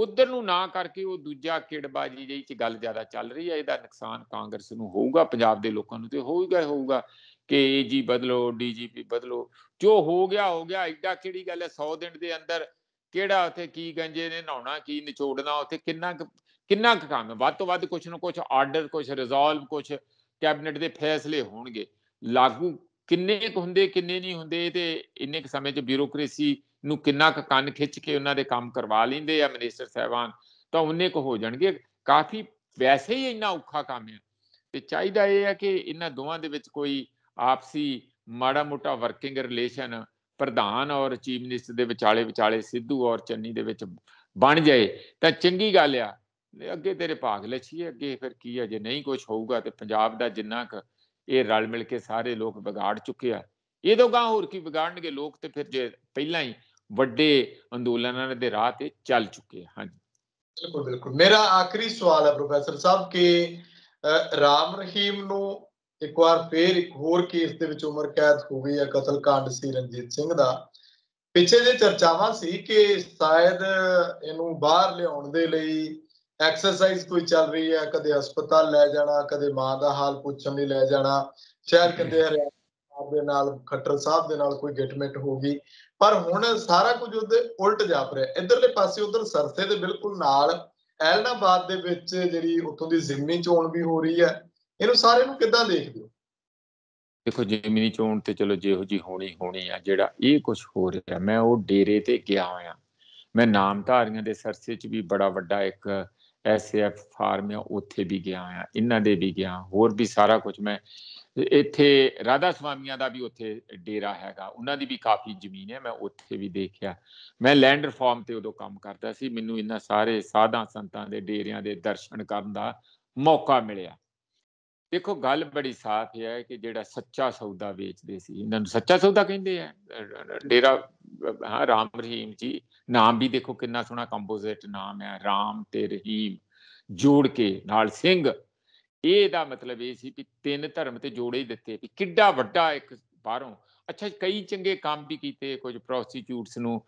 ਉਧਰ ਨੂੰ ਨਾ ਕਰਕੇ ਉਹ ਦੂਜਾ ਕਿੜਬਾਜੀ ਜਿਹੀ ਚ ਗੱਲ ਜ਼ਿਆਦਾ ਚੱਲ ਰਹੀ ਹੈ ਇਹਦਾ ਨੁਕਸਾਨ ਕਾਂਗਰਸ ਨੂੰ ਹੋਊਗਾ ਪੰਜਾਬ ਦੇ ਲੋਕਾਂ ਨੂੰ ਤੇ ਹੋਊਗਾ ਹੋਊਗਾ ਕਿ ਜੀ ਬਦਲੋ ਡੀਜੀਪੀ ਬਦਲੋ ਜੋ ਹੋ ਗਿਆ ਹੋ ਗਿਆ ਐਡਾ ਕਿਹੜੀ ਗੱਲ ਹੈ 100 ਦਿਨ ਦੇ ਅੰਦਰ ਕਿਹੜਾ ਉੱਥੇ ਕੀ ਗੰਜੇ ਨੇ ਨਹਾਉਣਾ ਕੀ ਨਿਚੋੜਨਾ ਉੱਥੇ ਕਿੰਨਾ ਕਿੰਨਾ ਕੁ ਕੰਮ ਹੈ ਵੱਧ ਤੋਂ ਵੱਧ ਕੁਝ ਨਾ ਕੁਝ ਆਰਡਰ ਕੁਝ ਰਿਜ਼ੋਲਵ ਕੁਝ ਕੈਬਨਿਟ ਦੇ ਫੈਸਲੇ ਹੋਣਗੇ ਲਾਗੂ ਕਿੰਨੇ ਕੁ ਹੁੰਦੇ ਕਿੰਨੇ ਨਹੀਂ ਹੁੰਦੇ ਤੇ ਇੰਨੇ ਕੁ ਸਮੇਂ 'ਚ ਬਿਊਰੋਕ੍ਰੇਸੀ ਨੂੰ ਕਿੰਨਾ ਕੁ ਕੰਨ ਖਿੱਚ ਕੇ ਉਹਨਾਂ ਦੇ ਕੰਮ ਕਰਵਾ ਲੈਂਦੇ ਆ ਮਿਨਿਸਟਰ ਸਹਿਬਾਨ ਤਾਂ ਉਹਨੇ ਕੁ ਹੋ ਜਾਣਗੇ ਕਾਫੀ ਵੈਸੇ ਹੀ ਇੰਨਾ ਔਖਾ ਕੰਮ ਹੈ ਤੇ ਚਾਹੀਦਾ ਇਹ ਹੈ ਕਿ ਇਹਨਾਂ ਦੋਵਾਂ ਦੇ ਵਿੱਚ ਕੋਈ ਆਪਸੀ ਮਾੜਾ ਮੋਟਾ ਵਰਕਿੰਗ ਰਿਲੇਸ਼ਨ ਪ੍ਰਧਾਨ ਔਰ ਚੀਫ ਮਿਨਿਸਟਰ ਦੇ ਵਿਚਾਲੇ ਵਿਚਾਲੇ ਸਿੱਧੂ ਔਰ ਚੰਨੀ ਦੇ ਵਿੱਚ ਬਣ ਜਾਏ ਤਾਂ ਚੰਗੀ ਗੱਲ ਆ ਅੱਗੇ ਤੇਰੇ ਭਾਗ ਲੱਛੀ ਅੱਗੇ ਫਿਰ ਕੀ ਆ ਜੇ ਨਹੀਂ ਕੁਝ ਹੋਊਗਾ ਤੇ ਪੰਜਾਬ ਦਾ ਜਿੰਨਾ ਕ ਇਹ ਰਲ ਮਿਲ ਕੇ ਸਾਰੇ ਲੋਕ ਵਿਗਾੜ ਚੁੱਕੇ ਆ ਇਹ ਤੋਂ ਗਾਂ ਹੋਰ ਕੀ ਵਿਗਾੜਨਗੇ ਲੋਕ ਤੇ ਫਿਰ ਜੇ ਪਹਿਲਾਂ ਹੀ ਵੱਡੇ ਅੰਦੋਲਨਾਂ ਦੇ ਰਾਹ ਤੇ ਚੱਲ ਚੁੱਕੇ ਆ ਹਾਂਜੀ ਬਿਲਕੁਲ ਬਿਲਕੁਲ ਮੇਰਾ ਆਖਰੀ ਸਵਾਲ ਹੈ ਪ੍ਰੋਫੈਸਰ ਸਾਹਿਬ ਕਿ ਰਾਮ ਰਹੀਮ ਨੂੰ ਇੱਕ ਵਾਰ ਫੇਰ ਇੱਕ ਹੋਰ ਕੇਸ ਦੇ ਵਿੱਚ ਉਮਰ ਕੈਦ ਹੋ ਗਈ ਹੈ ਕਤਲकांड ਸੀ ਰਣਜੀਤ ਸਿੰਘ ਦਾ ਪਿੱਛੇ ਜੇ ਚਰਚਾਵਾਂ ਸੀ ਕਿ ਸ਼ਾਇਦ ਇਹਨੂੰ ਬਾਹਰ ਲਿਆਉਣ ਦੇ ਲਈ ਐਕਸਰਸਾਈਜ਼ ਕੋਈ ਚੱਲ ਰਹੀ ਹੈ ਕਦੇ ਹਸਪਤਾਲ ਲੈ ਜਾਣਾ ਕਦੇ ਮਾਂ ਦਾ ਹਾਲ ਪੁੱਛਣ ਲਈ ਲੈ ਜਾਣਾ ਸ਼ਾਇਦ ਕਦੇ ਹਰਿਆਣਾ ਦੇ ਨਾਲ ਖੱਟਰ ਸਾਹਿਬ ਦੇ ਨਾਲ ਕੋਈ ਗੇਟਮੈਂਟ ਗਈ ਪਰ ਹੁਣ ਸਾਰਾ ਕੁਝ ਉਹਦੇ ਉਲਟ ਜਾ ਰਿਹਾ ਇਧਰਲੇ ਪਾਸੇ ਉਧਰ ਸਰਸੇ ਦੇ ਬਿਲਕੁਲ ਨਾਲ ਐਲਨਾਬਾਦ ਦੇ ਵਿੱਚ ਜਿਹੜੀ ਉੱਥੋਂ ਦੀ ਜ਼ਿਮਨੀ ਚੋਣ ਵੀ ਹੋ ਰਹੀ ਹੈ ਇਹਨੂੰ ਸਾਰੇ ਨੂੰ ਕਿੱਦਾਂ ਦੇਖਦੇ ਹੋ ਦੇਖੋ ਜਿਮਨੀ ਚੋਣ ਤੇ ਚਲੋ ਜਿਹੋ ਜੀ ਹੋਣੀ ਹੋਣੀ ਆ ਜਿਹੜਾ ਇਹ ਕੁਝ ਹੋ ਰਿਹਾ ਮੈਂ ਉਹ ਡੇਰੇ ਤੇ ਗਿਆ ਹੋਇਆ ਮੈਂ ਨਾਮਧਾਰੀਆਂ ਦੇ ਸਰਸੇ 'ਚ ਵੀ ਬੜਾ ਵੱਡਾ ਇੱਕ ਐਸਐਫ ਫਾਰਮ ਆ ਉੱਥੇ ਵੀ ਗਿਆ ਆ ਇਹਨਾਂ ਦੇ ਵੀ ਗਿਆ ਹੋਰ ਵੀ ਸਾਰਾ ਕੁਝ ਮੈਂ ਇੱਥੇ ਰਾਧਾ ਸੁਆਮੀਆਂ ਦਾ ਵੀ ਉੱਥੇ ਡੇਰਾ ਹੈਗਾ ਉਹਨਾਂ ਦੀ ਵੀ ਕਾਫੀ ਜ਼ਮੀਨ ਹੈ ਮੈਂ ਉੱਥੇ ਵੀ ਦੇਖਿਆ ਮੈਂ ਲੈਂਡ ਰਿਫਾਰਮ ਤੇ ਉਦੋਂ ਕੰਮ ਕਰਦਾ ਸੀ ਮੈਨੂੰ ਇਹਨਾਂ ਸਾਰੇ ਸਾਧਾਂ ਸੰਤਾਂ ਦੇ ਡੇਰਿਆਂ ਦੇ ਦਰਸ਼ਨ ਕਰਨ ਦਾ ਮੌਕਾ ਮਿਲਿਆ ਦੇਖੋ ਗੱਲ ਬੜੀ ਸਾਫ਼ ਹੈ ਕਿ ਜਿਹੜਾ ਸੱਚਾ ਸੌਦਾ ਵੇਚਦੇ ਸੀ ਇਹਨਾਂ ਨੂੰ ਸੱਚਾ ਸੌਦਾ ਕਹਿੰਦੇ ਆ ਡੇਰਾ ਹਾਂ ਰਾਮ ਰਹੀਮ ਜੀ ਨਾਮ ਵੀ ਦੇਖੋ ਕਿੰਨਾ ਸੋਹਣਾ ਕੰਪੋਜ਼ਿਟ ਨਾਮ ਹੈ ਰਾਮ ਤੇ ਰਹੀਮ ਜੋੜ ਕੇ ਨਾਲ ਸਿੰਘ ਇਹ ਦਾ ਮਤਲਬ ਇਹ ਸੀ ਕਿ ਤਿੰਨ ਧਰਮ ਤੇ ਜੋੜੇ ਹੀ ਦਿੱਤੇ ਕਿ ਕਿੱਡਾ ਵੱਡਾ ਇੱਕ ਬਾਹਰੋਂ ਅੱਛਾ ਕਈ ਚੰਗੇ ਕੰਮ ਵੀ ਕੀਤੇ ਕੁਝ ਪ੍ਰੋਸਟੀਟਿਊਟਸ ਨੂੰ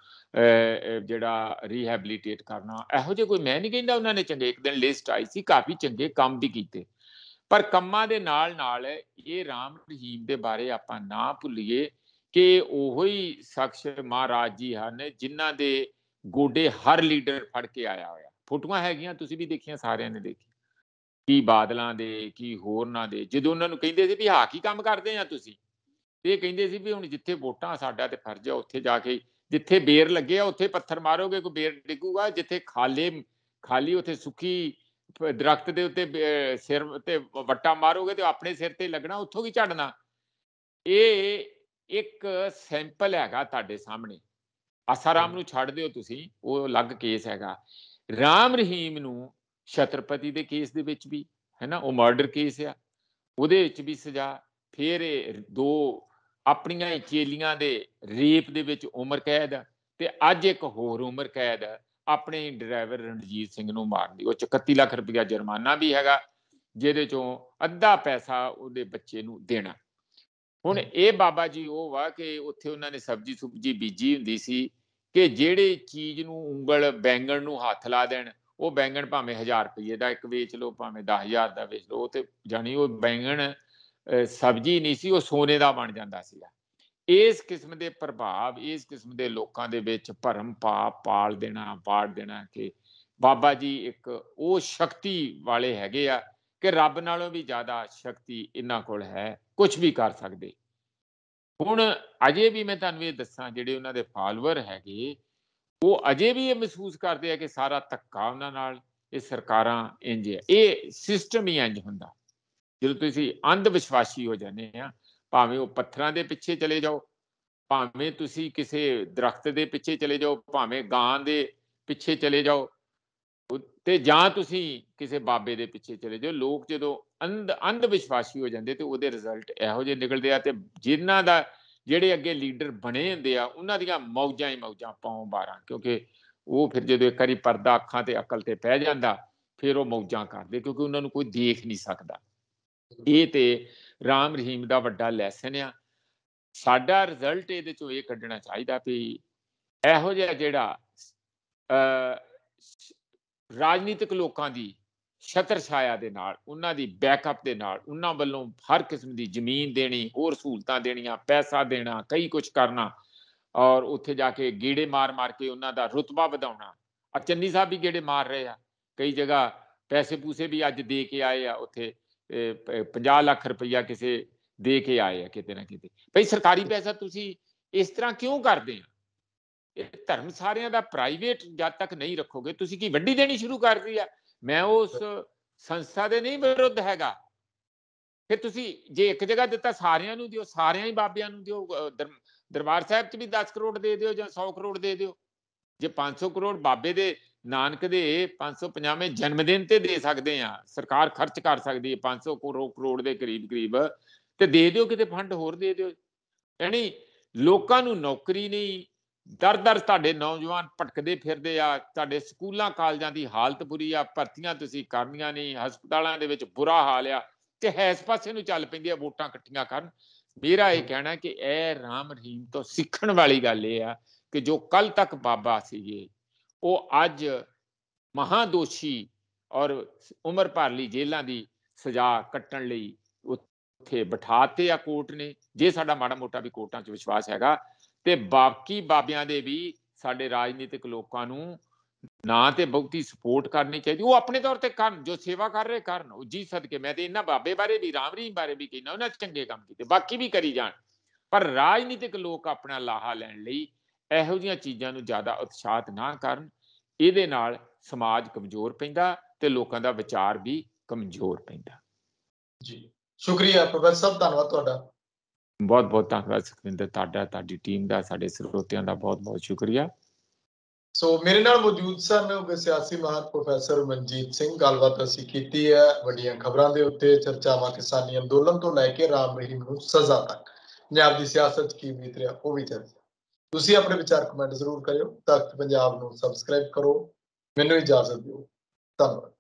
ਜਿਹੜਾ ਰੀਹੈਬਿਲਿਟੇਟ ਕਰਨਾ ਇਹੋ ਜਿਹਾ ਕੋਈ ਮੈਂ ਨਹੀਂ ਕਹਿੰਦਾ ਉਹਨਾਂ ਨੇ ਚੰਗੇ ਇੱਕ ਦਿਨ ਲਿਸਟ ਆਈ ਸੀ ਕਾਫੀ ਚੰਗੇ ਕੰਮ ਵੀ ਕੀਤੇ ਪਰ ਕੰਮਾਂ ਦੇ ਨਾਲ ਨਾਲ ਇਹ ਰਾਮ ਰਹੀਮ ਦੇ ਬਾਰੇ ਆਪਾਂ ਨਾ ਭੁੱਲੀਏ ਕਿ ਉਹੀ ਹੀ ਸ਼ਖਸ ਮਹਾਰਾਜ ਜੀ ਹਨ ਜਿਨ੍ਹਾਂ ਦੇ ਗੋਡੇ ਹਰ ਲੀਡਰ ਫੜ ਕੇ ਆਇਆ ਹੋਇਆ ਫੋਟੋਆਂ ਹੈਗੀਆਂ ਤੁਸੀਂ ਵੀ ਦੇਖੀਆਂ ਸਾਰਿਆਂ ਨੇ ਦੇਖੀ ਕੀ ਬਾਦਲਾਂ ਦੇ ਕੀ ਹੋਰ ਨਾ ਦੇ ਜਦੋਂ ਉਹਨਾਂ ਨੂੰ ਕਹਿੰਦੇ ਸੀ ਵੀ ਹਾਕ ਕੀ ਕੰਮ ਕਰਦੇ ਆ ਤੁਸੀਂ ਇਹ ਕਹਿੰਦੇ ਸੀ ਵੀ ਹੁਣ ਜਿੱਥੇ ਵੋਟਾਂ ਸਾਡਾ ਤੇ ਫਰਜ਼ ਆ ਉੱਥੇ ਜਾ ਕੇ ਜਿੱਥੇ ਬੇਰ ਲੱਗੇ ਆ ਉੱਥੇ ਪੱਥਰ ਮਾਰੋਗੇ ਕੋਈ ਬੇਰ ਡਿੱਗੂਗਾ ਜਿੱਥੇ ਖਾਲੇ ਖਾਲੀ ਉੱਥੇ ਸੁੱਕੀ ਦਰਖਤ ਦੇ ਉੱਤੇ ਸਿਰ ਤੇ ਵੱਟਾ ਮਾਰੋਗੇ ਤੇ ਆਪਣੇ ਸਿਰ ਤੇ ਲੱਗਣਾ ਉੱਥੋਂ ਵੀ ਝੜਨਾ ਇਹ ਇੱਕ ਸੈਂਪਲ ਹੈਗਾ ਤੁਹਾਡੇ ਸਾਹਮਣੇ ਅਸਰਾਮ ਨੂੰ ਛੱਡ ਦਿਓ ਤੁਸੀਂ ਉਹ ਅਲੱਗ ਕੇਸ ਹੈਗਾ ਰਾਮ ਰਹੀਮ ਨੂੰ ਛਤਰਪਤੀ ਦੇ ਕੇਸ ਦੇ ਵਿੱਚ ਵੀ ਹੈਨਾ ਉਹ ਮਰਡਰ ਕੇਸ ਆ ਉਹਦੇ ਵਿੱਚ ਵੀ ਸਜ਼ਾ ਫਿਰ ਇਹ ਦੋ ਆਪਣੀਆਂ ਚੇਲੀਆਂ ਦੇ ਰੇਪ ਦੇ ਵਿੱਚ ਉਮਰ ਕੈਦ ਤੇ ਅੱਜ ਇੱਕ ਹੋਰ ਉਮਰ ਕੈਦ ਆਪਣੇ ਡਰਾਈਵਰ ਰਣਜੀਤ ਸਿੰਘ ਨੂੰ ਮਾਰਨ ਦੀ ਉਹ 31 ਲੱਖ ਰੁਪਇਆ ਜੁਰਮਾਨਾ ਵੀ ਹੈਗਾ ਜਿਹਦੇ ਚੋਂ ਅੱਧਾ ਪੈਸਾ ਉਹਦੇ ਬੱਚੇ ਨੂੰ ਦੇਣਾ ਹੁਣ ਇਹ ਬਾਬਾ ਜੀ ਉਹ ਵਾ ਕਿ ਉੱਥੇ ਉਹਨਾਂ ਨੇ ਸਬਜੀ ਸੁਬਜੀ ਬੀਜੀ ਹੁੰਦੀ ਸੀ ਕਿ ਜਿਹੜੇ ਚੀਜ਼ ਨੂੰ ਉਂਗਲ ਬੈਂਗਣ ਨੂੰ ਹੱਥ ਲਾ ਦੇਣ ਉਹ ਬੈਂਗਣ ਭਾਵੇਂ 1000 ਰੁਪਏ ਦਾ ਇੱਕ ਵੇਚ ਲੋ ਭਾਵੇਂ 10000 ਦਾ ਵੇਚ ਉਹ ਤੇ ਜਾਨੀ ਉਹ ਬੈਂਗਣ ਸਬਜੀ ਨਹੀਂ ਸੀ ਉਹ ਸੋਨੇ ਦਾ ਬਣ ਜਾਂਦਾ ਸੀਗਾ ਇਸ ਕਿਸਮ ਦੇ ਪ੍ਰਭਾਵ ਇਸ ਕਿਸਮ ਦੇ ਲੋਕਾਂ ਦੇ ਵਿੱਚ ਭਰਮ ਪਾ ਪਾਲ ਦੇਣਾ ਬਾੜ ਦੇਣਾ ਕਿ ਬਾਬਾ ਜੀ ਇੱਕ ਉਹ ਸ਼ਕਤੀ ਵਾਲੇ ਹੈਗੇ ਆ ਕਿ ਰੱਬ ਨਾਲੋਂ ਵੀ ਜ਼ਿਆਦਾ ਸ਼ਕਤੀ ਇਹਨਾਂ ਕੋਲ ਹੈ ਕੁਝ ਵੀ ਕਰ ਸਕਦੇ ਹੁਣ ਅਜੇ ਵੀ ਮੈਂ ਤੁਹਾਨੂੰ ਇਹ ਦੱਸਾਂ ਜਿਹੜੇ ਉਹਨਾਂ ਦੇ ਫਾਲੋਅਰ ਹੈਗੇ ਉਹ ਅਜੇ ਵੀ ਇਹ ਮਹਿਸੂਸ ਕਰਦੇ ਆ ਕਿ ਸਾਰਾ ਧੱਕਾ ਉਹਨਾਂ ਨਾਲ ਇਹ ਸਰਕਾਰਾਂ ਇੰਜ ਹੈ ਇਹ ਸਿਸਟਮ ਹੀ ਇੰਜ ਹੁੰਦਾ ਜਦੋਂ ਤੁਸੀਂ ਅੰਧ ਵਿਸ਼ਵਾਸੀ ਹੋ ਜਾਂਦੇ ਆ ਭਾਵੇਂ ਉਹ ਪੱਥਰਾਂ ਦੇ ਪਿੱਛੇ ਚਲੇ ਜਾਓ ਭਾਵੇਂ ਤੁਸੀਂ ਕਿਸੇ ਦਰਖਤ ਦੇ ਪਿੱਛੇ ਚਲੇ ਜਾਓ ਭਾਵੇਂ ਗਾਂ ਦੇ ਪਿੱਛੇ ਚਲੇ ਜਾਓ ਤੇ ਜਾਂ ਤੁਸੀਂ ਕਿਸੇ ਬਾਬੇ ਦੇ ਪਿੱਛੇ ਚਲੇ ਜਾਓ ਲੋਕ ਜਦੋਂ ਅੰਧ ਅੰਧ ਵਿਸ਼ਵਾਸੀ ਹੋ ਜਾਂਦੇ ਤੇ ਉਹਦੇ ਰਿਜ਼ਲਟ ਇਹੋ ਜਿਹੇ ਨਿਕਲਦੇ ਆ ਤੇ ਜਿਨ੍ਹਾਂ ਦਾ ਜਿਹੜੇ ਅੱਗੇ ਲੀਡਰ ਬਣੇ ਹੁੰਦੇ ਆ ਉਹਨਾਂ ਦੀਆਂ ਮੌਜਾਂ ਹੀ ਮੌਜਾਂ ਪਾਉਂ ਬਾਰਾਂ ਕਿਉਂਕਿ ਉਹ ਫਿਰ ਜਦੋਂ ਇੱਕ ਵਾਰੀ ਪਰਦਾ ਅੱਖਾਂ ਤੇ ਅਕਲ ਤੇ ਪੈ ਜਾਂਦਾ ਫਿਰ ਉਹ ਮੌਜਾਂ ਕਰਦੇ ਕਿਉਂਕਿ ਉਹਨਾਂ ਨੂੰ ਕੋਈ ਦੇਖ ਨਹੀਂ ਸਕਦਾ ਇਹ ਤੇ ਰਾਮ ਰਹੀਮ ਦਾ ਵੱਡਾ ਲੈਸਨ ਆ ਸਾਡਾ ਰਿਜ਼ਲਟ ਇਹਦੇ ਚੋਂ ਇਹ ਕੱਢਣਾ ਚਾਹੀਦਾ ਵੀ ਇਹੋ ਜਿਹਾ ਜਿਹੜਾ ਰਾਜਨੀਤਿਕ ਲੋਕਾਂ ਦੀ ਛਤਰ ਛਾਇਆ ਦੇ ਨਾਲ ਉਹਨਾਂ ਦੀ ਬੈਕਅਪ ਦੇ ਨਾਲ ਉਹਨਾਂ ਵੱਲੋਂ ਹਰ ਕਿਸਮ ਦੀ ਜ਼ਮੀਨ ਦੇਣੀ ਹੋਰ ਸਹੂਲਤਾਂ ਦੇਣੀਆਂ ਪੈਸਾ ਦੇਣਾ ਕਈ ਕੁਝ ਕਰਨਾ ਔਰ ਉੱਥੇ ਜਾ ਕੇ ਗੀੜੇ ਮਾਰ-ਮਾਰ ਕੇ ਉਹਨਾਂ ਦਾ ਰੁਤਬਾ ਵਧਾਉਣਾ ਅ ਚੰਨੀ ਸਾਹਿਬ ਵੀ ਗੀੜੇ ਮਾਰ ਰਹੇ ਆ ਕਈ ਜਗ੍ਹਾ ਪੈਸੇ ਪੂਸੇ ਵੀ ਅੱਜ ਦੇ ਕੇ ਆਏ ਆ ਉੱਥੇ 50 ਲੱਖ ਰੁਪਈਆ ਕਿਸੇ ਦੇ ਕੇ ਆਏ ਆ ਕਿਤੇ ਨਾ ਕਿਤੇ ਭਈ ਸਰਕਾਰੀ ਪੈਸਾ ਤੁਸੀਂ ਇਸ ਤਰ੍ਹਾਂ ਕਿਉਂ ਕਰਦੇ ਆ ਇਹ ਧਰਮ ਸਾਰਿਆਂ ਦਾ ਪ੍ਰਾਈਵੇਟ ਜਦ ਤੱਕ ਨਹੀਂ ਰੱਖੋਗੇ ਤੁਸੀਂ ਕੀ ਵੱਡੀ ਦੇਣੀ ਸ਼ੁਰੂ ਕਰ ਦਿੱਤੀ ਆ ਮੈਂ ਉਸ ਸੰਸਥਾ ਦੇ ਨਹੀਂ ਵਿਰੁੱਧ ਹੈਗਾ ਫਿਰ ਤੁਸੀਂ ਜੇ ਇੱਕ ਜਗ੍ਹਾ ਦਿੱਤਾ ਸਾਰਿਆਂ ਨੂੰ ਦਿਓ ਸਾਰਿਆਂ ਹੀ ਬਾਬਿਆਂ ਨੂੰ ਦਿਓ ਦਰਬਾਰ ਸਾਹਿਬ 'ਚ ਵੀ 10 ਕਰੋੜ ਦੇ ਦਿਓ ਜਾਂ 100 ਕਰੋੜ ਦੇ ਦਿਓ ਜੇ 500 ਕਰੋੜ ਬਾਬੇ ਦੇ ਨਾਨਕ ਦੇ 550ਵੇਂ ਜਨਮ ਦਿਨ ਤੇ ਦੇ ਸਕਦੇ ਆ ਸਰਕਾਰ ਖਰਚ ਕਰ ਸਕਦੀ ਹੈ 500 ਕਰੋੜ ਦੇ ਕਰੀਬ ਕਰੀਬ ਤੇ ਦੇ ਦਿਓ ਕਿਤੇ ਫੰਡ ਹੋਰ ਦੇ ਦਿਓ ਯਾਨੀ ਲੋਕਾਂ ਨੂੰ ਨੌਕਰੀ ਨਹੀਂ ਦਰ ਦਰ ਤੁਹਾਡੇ ਨੌਜਵਾਨ ਭਟਕਦੇ ਫਿਰਦੇ ਆ ਤੁਹਾਡੇ ਸਕੂਲਾਂ ਕਾਲਜਾਂ ਦੀ ਹਾਲਤ ਬੁਰੀ ਆ ਭਰਤੀਆਂ ਤੁਸੀਂ ਕਰਨੀਆਂ ਨਹੀਂ ਹਸਪਤਾਲਾਂ ਦੇ ਵਿੱਚ ਬੁਰਾ ਹਾਲ ਆ ਤੇ ਇਸ ਪਾਸੇ ਨੂੰ ਚੱਲ ਪੈਂਦੀ ਆ ਵੋਟਾਂ ਇਕੱਠੀਆਂ ਕਰਨ ਮੇਰਾ ਇਹ ਕਹਿਣਾ ਕਿ ਇਹ ਰਾਮ ਰਹੀਮ ਤੋਂ ਸਿੱਖਣ ਵਾਲੀ ਗੱਲ ਇਹ ਆ ਕਿ ਜੋ ਕੱਲ ਤੱਕ ਬਾਬਾ ਸੀਗੇ ਉਹ ਅੱਜ ਮਹਾਦੋਸ਼ੀ ਔਰ ਉਮਰ ਭਰ ਲਈ ਜੇਲ੍ਹਾਂ ਦੀ ਸਜ਼ਾ ਕੱਟਣ ਲਈ ਉੱਥੇ ਬਿਠਾਤੇ ਆ ਕੋਰਟ ਨੇ ਜੇ ਸਾਡਾ ਮਾੜਾ ਮੋਟਾ ਵੀ ਕੋਰਟਾਂ 'ਚ ਵਿਸ਼ਵਾਸ ਹੈਗਾ ਤੇ ਬਾਕੀ ਬਾਬਿਆਂ ਦੇ ਵੀ ਸਾਡੇ ਰਾਜਨੀਤਿਕ ਲੋਕਾਂ ਨੂੰ ਨਾ ਤੇ ਬਹੁਤੀ ਸਪੋਰਟ ਕਰਨੀ ਚਾਹੀਦੀ ਉਹ ਆਪਣੇ ਤੌਰ ਤੇ ਕਰਨ ਜੋ ਸੇਵਾ ਕਰ ਰਹੇ ਕਰਨ ਉਹ ਜੀ ਸਦਕੇ ਮੈਂ ਤੇ ਇਹਨਾਂ ਬਾਬੇ ਬਾਰੇ ਵੀ ਰਾਮਰੀ ਬਾਰੇ ਵੀ ਕਹਿਣਾ ਉਹਨਾਂ ਚੰਗੇ ਕੰਮ ਕੀਤੇ ਬਾਕੀ ਵੀ ਕਰੀ ਜਾਣ ਪਰ ਰਾਜਨੀਤਿਕ ਲੋਕ ਆਪਣਾ ਲਾਹਾ ਲੈਣ ਲਈ ਇਹੋ ਜੀਆਂ ਚੀਜ਼ਾਂ ਨੂੰ ਜ਼ਿਆਦਾ ਉਤਸ਼ਾਹਤ ਨਾ ਕਰਨ ਇਹਦੇ ਨਾਲ ਸਮਾਜ ਕਮਜ਼ੋਰ ਪੈਂਦਾ ਤੇ ਲੋਕਾਂ ਦਾ ਵਿਚਾਰ ਵੀ ਕਮਜ਼ੋਰ ਪੈਂਦਾ ਜੀ ਸ਼ੁਕਰੀਆ ਪ੍ਰੋਫੈਸਰ ਸਾਹਿਬ ਧੰਨਵਾਦ ਤੁਹਾਡਾ ਬਹੁਤ ਬਹੁਤ ਧੰਨਵਾਦ ਸੁਖਵਿੰਦਰ ਤੁਹਾਡਾ ਤੁਹਾਡੀ ਟੀਮ ਦਾ ਸਾਡੇ ਸਰੋਤਿਆਂ ਦਾ ਬਹੁਤ ਬਹੁਤ ਸ਼ੁਕਰੀਆ ਸੋ ਮੇਰੇ ਨਾਲ ਮੌਜੂਦ ਸਨ ਸਿਆਸੀ ਮਾਹਰ ਪ੍ਰੋਫੈਸਰ ਮਨਜੀਤ ਸਿੰਘ ਗੱਲਬਾਤ ਅਸੀਂ ਕੀਤੀ ਹੈ ਵੱਡੀਆਂ ਖਬਰਾਂ ਦੇ ਉੱਤੇ ਚਰਚਾਵਾਂ ਕਿਸਾਨੀ ਅੰਦੋਲਨ ਤੋਂ ਲੈ ਕੇ ਰਾਮ ਰਹੀਮ ਨੂੰ ਸਜ਼ਾ ਤੱਕ ਪੰਜਾਬ ਦੀ ਸਿਆਸਤ ਕੀ ਬੀਤ ਰਿਹਾ ਉਹ ਵੀ ਚਰਚਾ ਤੁਸੀਂ ਆਪਣੇ ਵਿਚਾਰ ਕਮੈਂਟ ਜ਼ਰੂਰ ਕਰਿਓ ਤਖਤ ਪੰਜਾਬ ਨੂੰ ਸਬਸਕ੍ਰਾਈਬ ਕਰੋ ਮੈਨੂੰ ਇਜਾਜ਼ਤ ਦਿਓ ਧੰਨਵਾਦ